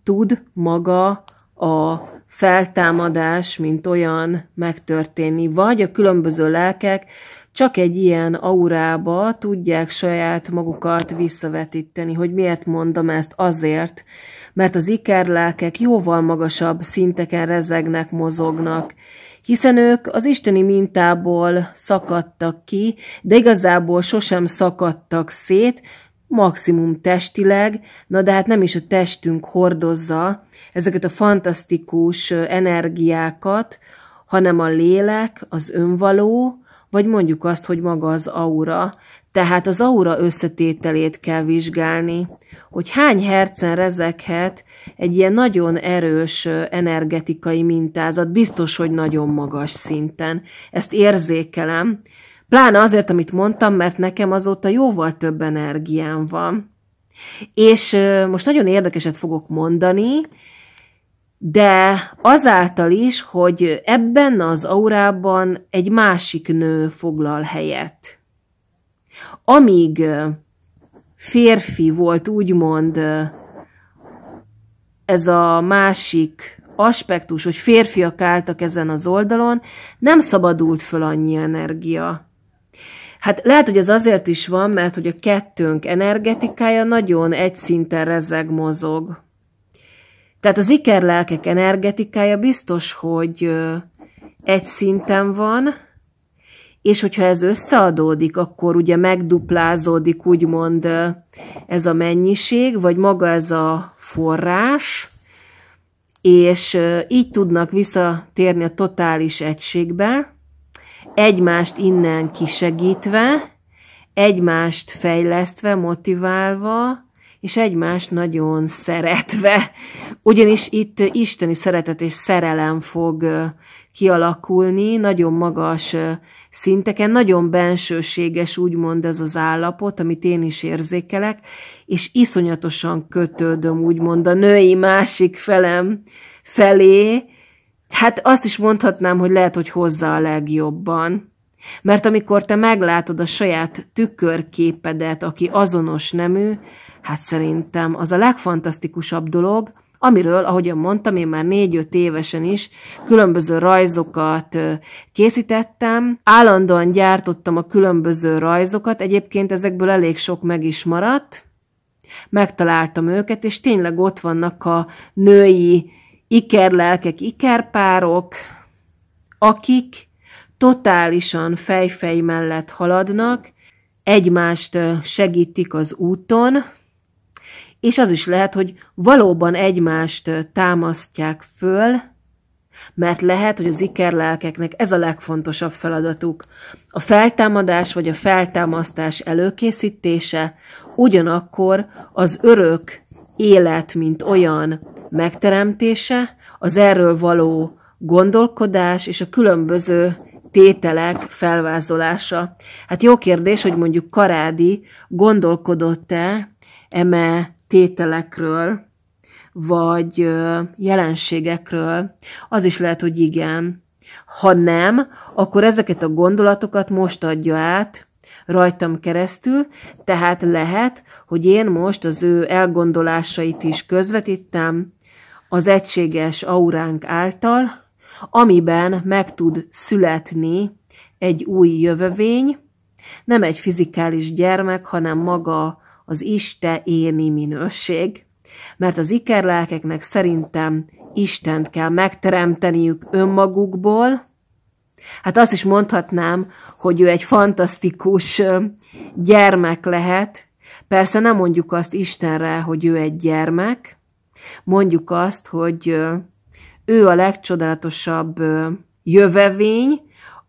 tud maga a feltámadás, mint olyan megtörténni, vagy a különböző lelkek csak egy ilyen aurába tudják saját magukat visszavetíteni, hogy miért mondom ezt azért, mert az ikerlelkek jóval magasabb szinteken rezegnek, mozognak, hiszen ők az isteni mintából szakadtak ki, de igazából sosem szakadtak szét, maximum testileg, na de hát nem is a testünk hordozza ezeket a fantasztikus energiákat, hanem a lélek, az önvaló, vagy mondjuk azt, hogy maga az aura. Tehát az aura összetételét kell vizsgálni, hogy hány hercen rezeghet egy ilyen nagyon erős energetikai mintázat, biztos, hogy nagyon magas szinten. Ezt érzékelem, Pláne azért, amit mondtam, mert nekem azóta jóval több energiám van. És most nagyon érdekeset fogok mondani, de azáltal is, hogy ebben az aurában egy másik nő foglal helyet. Amíg férfi volt úgymond ez a másik aspektus, hogy férfiak álltak ezen az oldalon, nem szabadult föl annyi energia. Hát lehet, hogy ez azért is van, mert hogy a kettőnk energetikája nagyon egy szinten rezeg, mozog. Tehát az ikerlelkek energetikája biztos, hogy egy szinten van, és hogyha ez összeadódik, akkor ugye megduplázódik úgymond ez a mennyiség, vagy maga ez a forrás, és így tudnak visszatérni a totális egységbe, egymást innen kisegítve, egymást fejlesztve, motiválva, és egymást nagyon szeretve. Ugyanis itt isteni szeretet és szerelem fog kialakulni, nagyon magas szinteken, nagyon bensőséges úgymond ez az állapot, amit én is érzékelek, és iszonyatosan kötődöm úgymond a női másik felem felé, Hát azt is mondhatnám, hogy lehet, hogy hozzá a legjobban. Mert amikor te meglátod a saját tükörképedet, aki azonos nemű, hát szerintem az a legfantasztikusabb dolog, amiről, ahogyan mondtam, én már négy-öt évesen is különböző rajzokat készítettem, állandóan gyártottam a különböző rajzokat, egyébként ezekből elég sok meg is maradt, megtaláltam őket, és tényleg ott vannak a női ikerlelkek, ikerpárok, akik totálisan fejfej mellett haladnak, egymást segítik az úton, és az is lehet, hogy valóban egymást támasztják föl, mert lehet, hogy az ikerlelkeknek ez a legfontosabb feladatuk. A feltámadás vagy a feltámasztás előkészítése, ugyanakkor az örök élet, mint olyan megteremtése, az erről való gondolkodás és a különböző tételek felvázolása. Hát jó kérdés, hogy mondjuk Karádi gondolkodott-e eme tételekről, vagy jelenségekről. Az is lehet, hogy igen. Ha nem, akkor ezeket a gondolatokat most adja át rajtam keresztül, tehát lehet, hogy én most az ő elgondolásait is közvetítem, az egységes auránk által, amiben meg tud születni egy új jövővény, nem egy fizikális gyermek, hanem maga az Isten éni minőség. Mert az ikerlelkeknek szerintem Istent kell megteremteniük önmagukból, Hát azt is mondhatnám, hogy ő egy fantasztikus gyermek lehet. Persze nem mondjuk azt Istenre, hogy ő egy gyermek, mondjuk azt, hogy ő a legcsodálatosabb jövevény,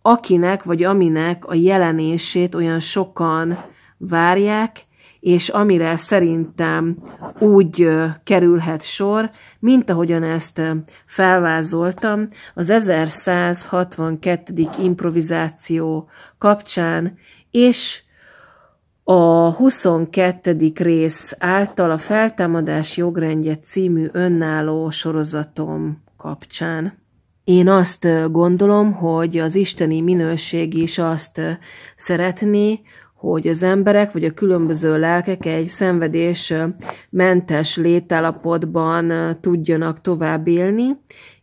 akinek vagy aminek a jelenését olyan sokan várják, és amire szerintem úgy kerülhet sor, mint ahogyan ezt felvázoltam, az 1162. improvizáció kapcsán, és a 22. rész által a Feltámadás jogrendje című önálló sorozatom kapcsán. Én azt gondolom, hogy az isteni minőség is azt szeretné, hogy az emberek vagy a különböző lelkek egy szenvedés mentes létállapotban tudjanak tovább élni,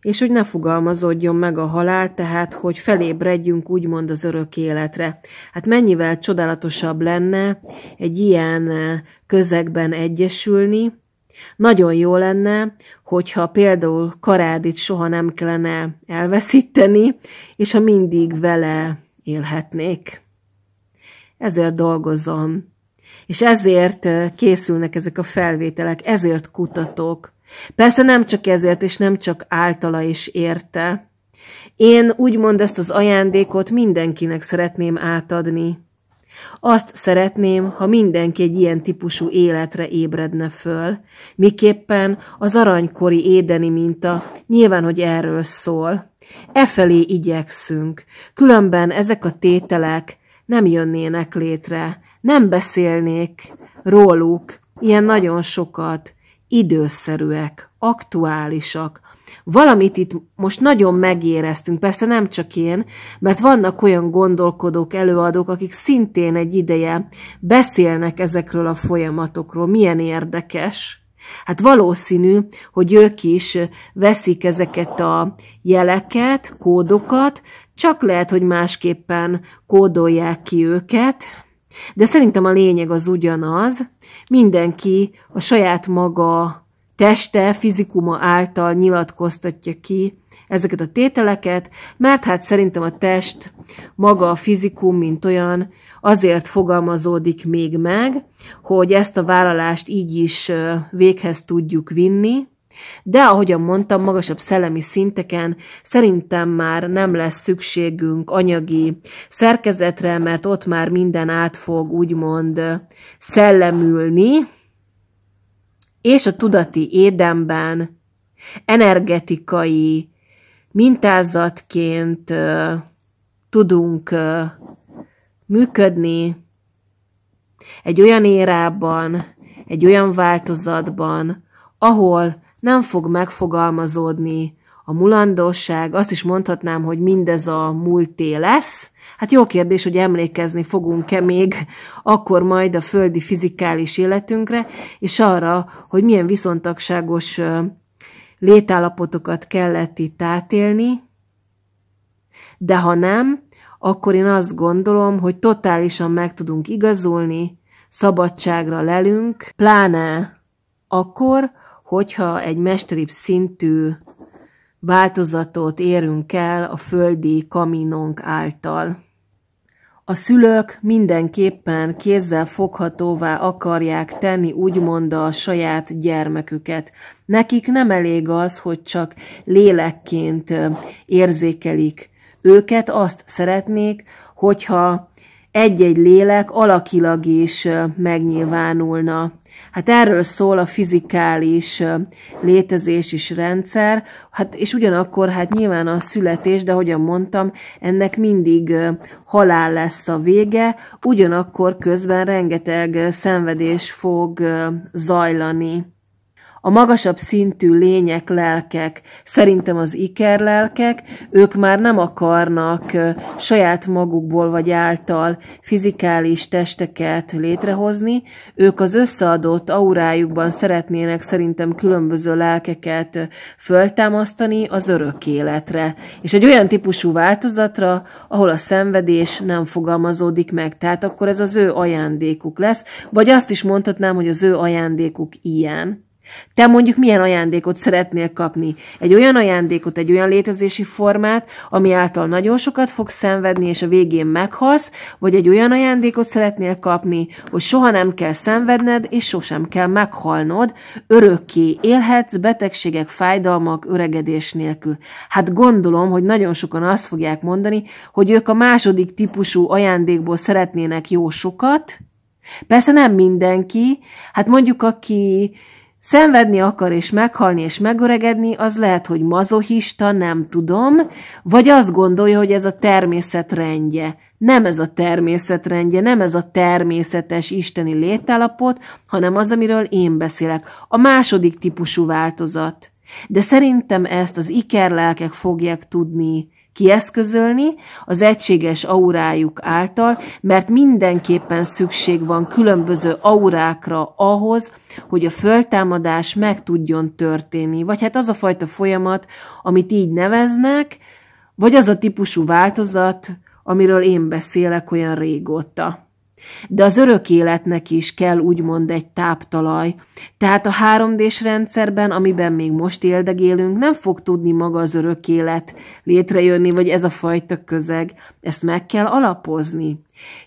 és hogy ne fogalmazódjon meg a halál, tehát hogy felébredjünk úgymond az örök életre. Hát mennyivel csodálatosabb lenne egy ilyen eh, közegben egyesülni, nagyon jó lenne, hogyha például karádit soha nem kellene elveszíteni, és ha mindig vele élhetnék. Ezért dolgozom, és ezért eh, készülnek ezek a felvételek, ezért kutatok, Persze nem csak ezért, és nem csak általa is érte. Én úgymond ezt az ajándékot mindenkinek szeretném átadni. Azt szeretném, ha mindenki egy ilyen típusú életre ébredne föl, miképpen az aranykori édeni minta nyilván, hogy erről szól. Efelé igyekszünk, különben ezek a tételek nem jönnének létre, nem beszélnék róluk ilyen nagyon sokat, időszerűek, aktuálisak. Valamit itt most nagyon megéreztünk, persze nem csak én, mert vannak olyan gondolkodók, előadók, akik szintén egy ideje beszélnek ezekről a folyamatokról, milyen érdekes. Hát valószínű, hogy ők is veszik ezeket a jeleket, kódokat, csak lehet, hogy másképpen kódolják ki őket, de szerintem a lényeg az ugyanaz, mindenki a saját maga teste, fizikuma által nyilatkoztatja ki ezeket a tételeket, mert hát szerintem a test, maga a fizikum, mint olyan, azért fogalmazódik még meg, hogy ezt a vállalást így is véghez tudjuk vinni, de ahogyan mondtam, magasabb szellemi szinteken szerintem már nem lesz szükségünk anyagi szerkezetre, mert ott már minden át fog úgymond szellemülni, és a tudati édenben energetikai mintázatként tudunk működni egy olyan érában, egy olyan változatban, ahol nem fog megfogalmazódni a mulandóság, azt is mondhatnám, hogy mindez a múlté lesz. Hát jó kérdés, hogy emlékezni fogunk-e még akkor majd a földi fizikális életünkre, és arra, hogy milyen viszontagságos létállapotokat kellett itt átélni, de ha nem, akkor én azt gondolom, hogy totálisan meg tudunk igazulni, szabadságra lelünk, pláne akkor, hogyha egy mesterib szintű változatot érünk el a földi kaminónk által. A szülők mindenképpen kézzel foghatóvá akarják tenni úgymond a saját gyermeküket. Nekik nem elég az, hogy csak lélekként érzékelik őket, azt szeretnék, hogyha egy-egy lélek alakilag is megnyilvánulna Hát erről szól a fizikális létezés is rendszer, hát és ugyanakkor hát nyilván a születés, de hogyan mondtam, ennek mindig halál lesz a vége, ugyanakkor közben rengeteg szenvedés fog zajlani a magasabb szintű lények, lelkek, szerintem az lelkek, ők már nem akarnak saját magukból vagy által fizikális testeket létrehozni, ők az összeadott aurájukban szeretnének szerintem különböző lelkeket föltámasztani az örök életre. És egy olyan típusú változatra, ahol a szenvedés nem fogalmazódik meg, tehát akkor ez az ő ajándékuk lesz, vagy azt is mondhatnám, hogy az ő ajándékuk ilyen, te mondjuk milyen ajándékot szeretnél kapni? Egy olyan ajándékot, egy olyan létezési formát, ami által nagyon sokat fogsz szenvedni, és a végén meghalsz, vagy egy olyan ajándékot szeretnél kapni, hogy soha nem kell szenvedned, és sosem kell meghalnod, örökké élhetsz betegségek, fájdalmak, öregedés nélkül. Hát gondolom, hogy nagyon sokan azt fogják mondani, hogy ők a második típusú ajándékból szeretnének jó sokat, Persze nem mindenki, hát mondjuk aki Szenvedni akar és meghalni és megöregedni, az lehet, hogy mazohista, nem tudom, vagy azt gondolja, hogy ez a természet rendje. Nem ez a természet rendje, nem ez a természetes isteni létállapot, hanem az, amiről én beszélek. A második típusú változat. De szerintem ezt az ikerlelkek fogják tudni kieszközölni az egységes aurájuk által, mert mindenképpen szükség van különböző aurákra ahhoz, hogy a föltámadás meg tudjon történni. Vagy hát az a fajta folyamat, amit így neveznek, vagy az a típusú változat, amiről én beszélek olyan régóta. De az örök életnek is kell úgymond egy táptalaj, tehát a 3 d rendszerben, amiben még most éldegélünk, nem fog tudni maga az örök élet létrejönni, vagy ez a fajta közeg. Ezt meg kell alapozni.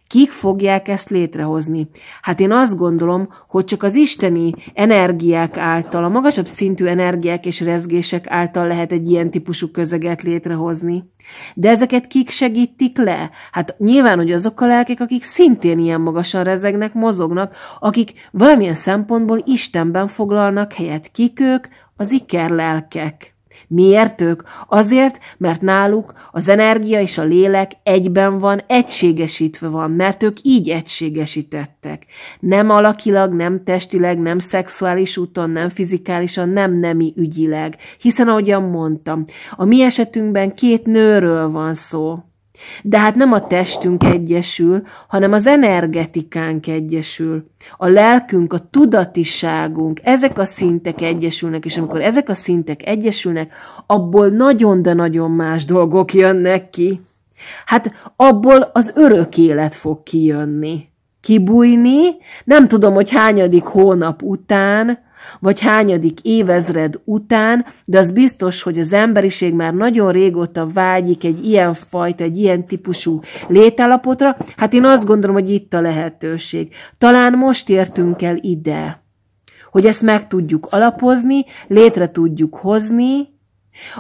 Kik fogják ezt létrehozni? Hát én azt gondolom, hogy csak az isteni energiák által, a magasabb szintű energiák és rezgések által lehet egy ilyen típusú közeget létrehozni. De ezeket kik segítik le? Hát nyilván, hogy azok a lelkek, akik szintén ilyen magasan rezegnek, mozognak, akik valamilyen szempontból Istenben foglalnak helyet. Kik ők? Az ikerlelkek. lelkek. Miért ők? Azért, mert náluk az energia és a lélek egyben van, egységesítve van, mert ők így egységesítettek. Nem alakilag, nem testileg, nem szexuális úton, nem fizikálisan, nem nemi ügyileg. Hiszen, ahogyan mondtam, a mi esetünkben két nőről van szó, de hát nem a testünk egyesül, hanem az energetikánk egyesül. A lelkünk, a tudatiságunk, ezek a szintek egyesülnek, és amikor ezek a szintek egyesülnek, abból nagyon, de nagyon más dolgok jönnek ki. Hát abból az örök élet fog kijönni. Kibújni, nem tudom, hogy hányadik hónap után, vagy hányadik évezred után, de az biztos, hogy az emberiség már nagyon régóta vágyik egy ilyen fajta, egy ilyen típusú létállapotra. Hát én azt gondolom, hogy itt a lehetőség. Talán most értünk el ide, hogy ezt meg tudjuk alapozni, létre tudjuk hozni,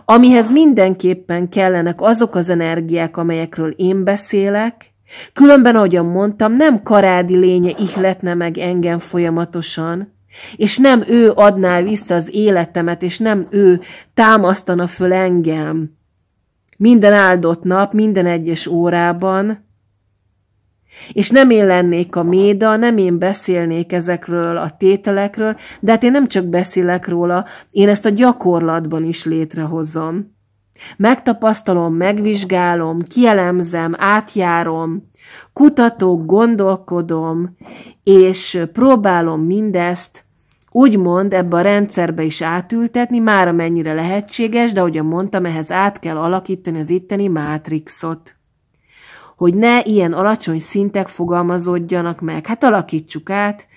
amihez mindenképpen kellenek azok az energiák, amelyekről én beszélek, Különben, ahogyan mondtam, nem karádi lénye ihletne meg engem folyamatosan, és nem ő adná vissza az életemet, és nem ő támasztana föl engem minden áldott nap, minden egyes órában, és nem én lennék a méda, nem én beszélnék ezekről a tételekről, de hát én nem csak beszélek róla, én ezt a gyakorlatban is létrehozom. Megtapasztalom, megvizsgálom, kielemzem, átjárom, kutatok, gondolkodom, és próbálom mindezt úgymond ebbe a rendszerbe is átültetni, már amennyire lehetséges, de ahogyan mondtam, ehhez át kell alakítani az itteni mátrixot. Hogy ne ilyen alacsony szintek fogalmazódjanak meg. Hát alakítsuk át,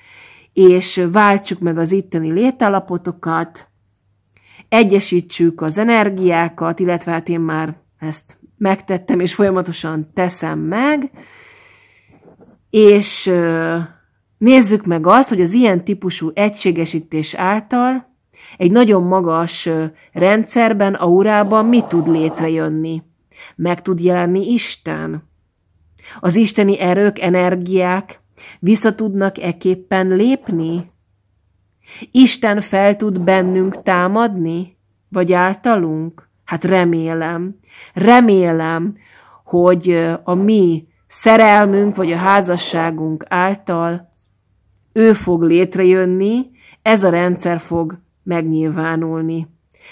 és váltsuk meg az itteni létállapotokat, egyesítsük az energiákat, illetve hát én már ezt megtettem, és folyamatosan teszem meg, és Nézzük meg azt, hogy az ilyen típusú egységesítés által egy nagyon magas rendszerben, aurában mi tud létrejönni. Meg tud jelenni Isten. Az isteni erők, energiák vissza tudnak eképpen lépni? Isten fel tud bennünk támadni? Vagy általunk? Hát remélem, remélem, hogy a mi szerelmünk vagy a házasságunk által ő fog létrejönni, ez a rendszer fog megnyilvánulni.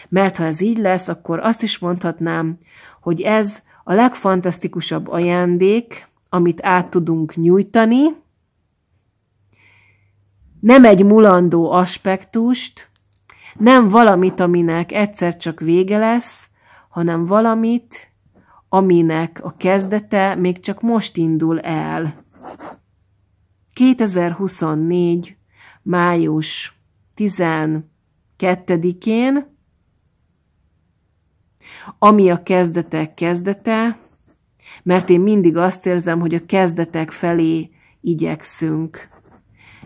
Mert ha ez így lesz, akkor azt is mondhatnám, hogy ez a legfantasztikusabb ajándék, amit át tudunk nyújtani, nem egy mulandó aspektust, nem valamit, aminek egyszer csak vége lesz, hanem valamit, aminek a kezdete még csak most indul el. 2024. május 12-én, ami a kezdetek kezdete, mert én mindig azt érzem, hogy a kezdetek felé igyekszünk.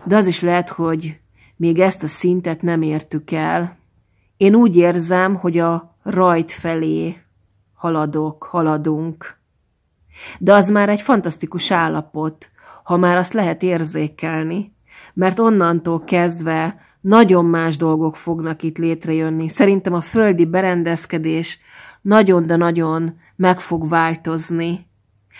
De az is lehet, hogy még ezt a szintet nem értük el. Én úgy érzem, hogy a rajt felé haladok, haladunk. De az már egy fantasztikus állapot, ha már azt lehet érzékelni, mert onnantól kezdve nagyon más dolgok fognak itt létrejönni. Szerintem a földi berendezkedés nagyon, de nagyon meg fog változni.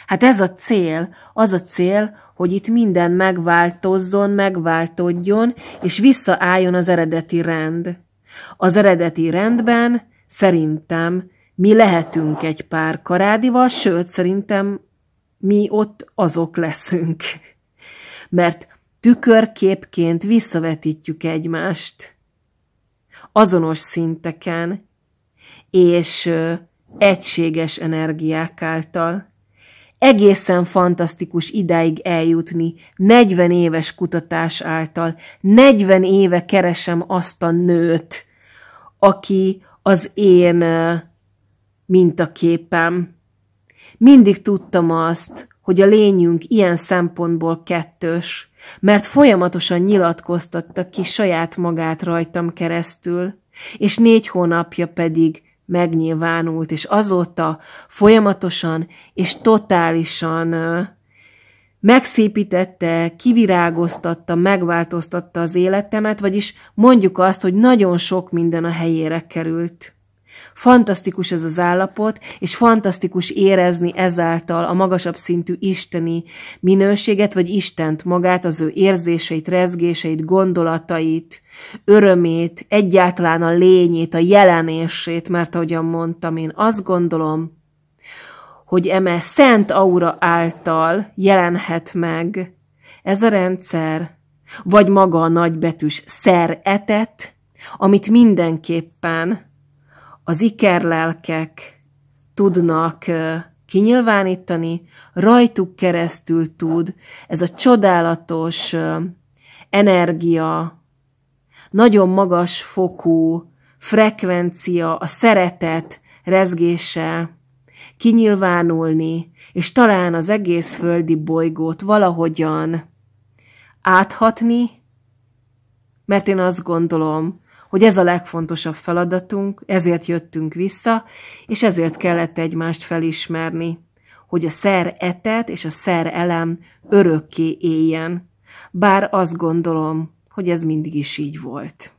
Hát ez a cél, az a cél, hogy itt minden megváltozzon, megváltodjon, és visszaálljon az eredeti rend. Az eredeti rendben szerintem mi lehetünk egy pár karádival, sőt, szerintem mi ott azok leszünk. Mert tükörképként visszavetítjük egymást azonos szinteken, és egységes energiák által. Egészen fantasztikus idáig eljutni, 40 éves kutatás által, 40 éve keresem azt a nőt, aki az én mintaképem, mindig tudtam azt, hogy a lényünk ilyen szempontból kettős, mert folyamatosan nyilatkoztatta ki saját magát rajtam keresztül, és négy hónapja pedig megnyilvánult, és azóta folyamatosan és totálisan megszépítette, kivirágoztatta, megváltoztatta az életemet, vagyis mondjuk azt, hogy nagyon sok minden a helyére került. Fantasztikus ez az állapot, és fantasztikus érezni ezáltal a magasabb szintű isteni minőséget, vagy Istent magát, az ő érzéseit, rezgéseit, gondolatait, örömét, egyáltalán a lényét, a jelenését, mert ahogyan mondtam, én azt gondolom, hogy eme szent aura által jelenhet meg ez a rendszer, vagy maga a nagybetűs szeretet, amit mindenképpen az ikerlelkek tudnak kinyilvánítani, rajtuk keresztül tud ez a csodálatos energia, nagyon magas fokú frekvencia, a szeretet rezgése kinyilvánulni, és talán az egész földi bolygót valahogyan áthatni, mert én azt gondolom, hogy ez a legfontosabb feladatunk, ezért jöttünk vissza, és ezért kellett egymást felismerni, hogy a szer etet és a szer elem örökké éljen. Bár azt gondolom, hogy ez mindig is így volt.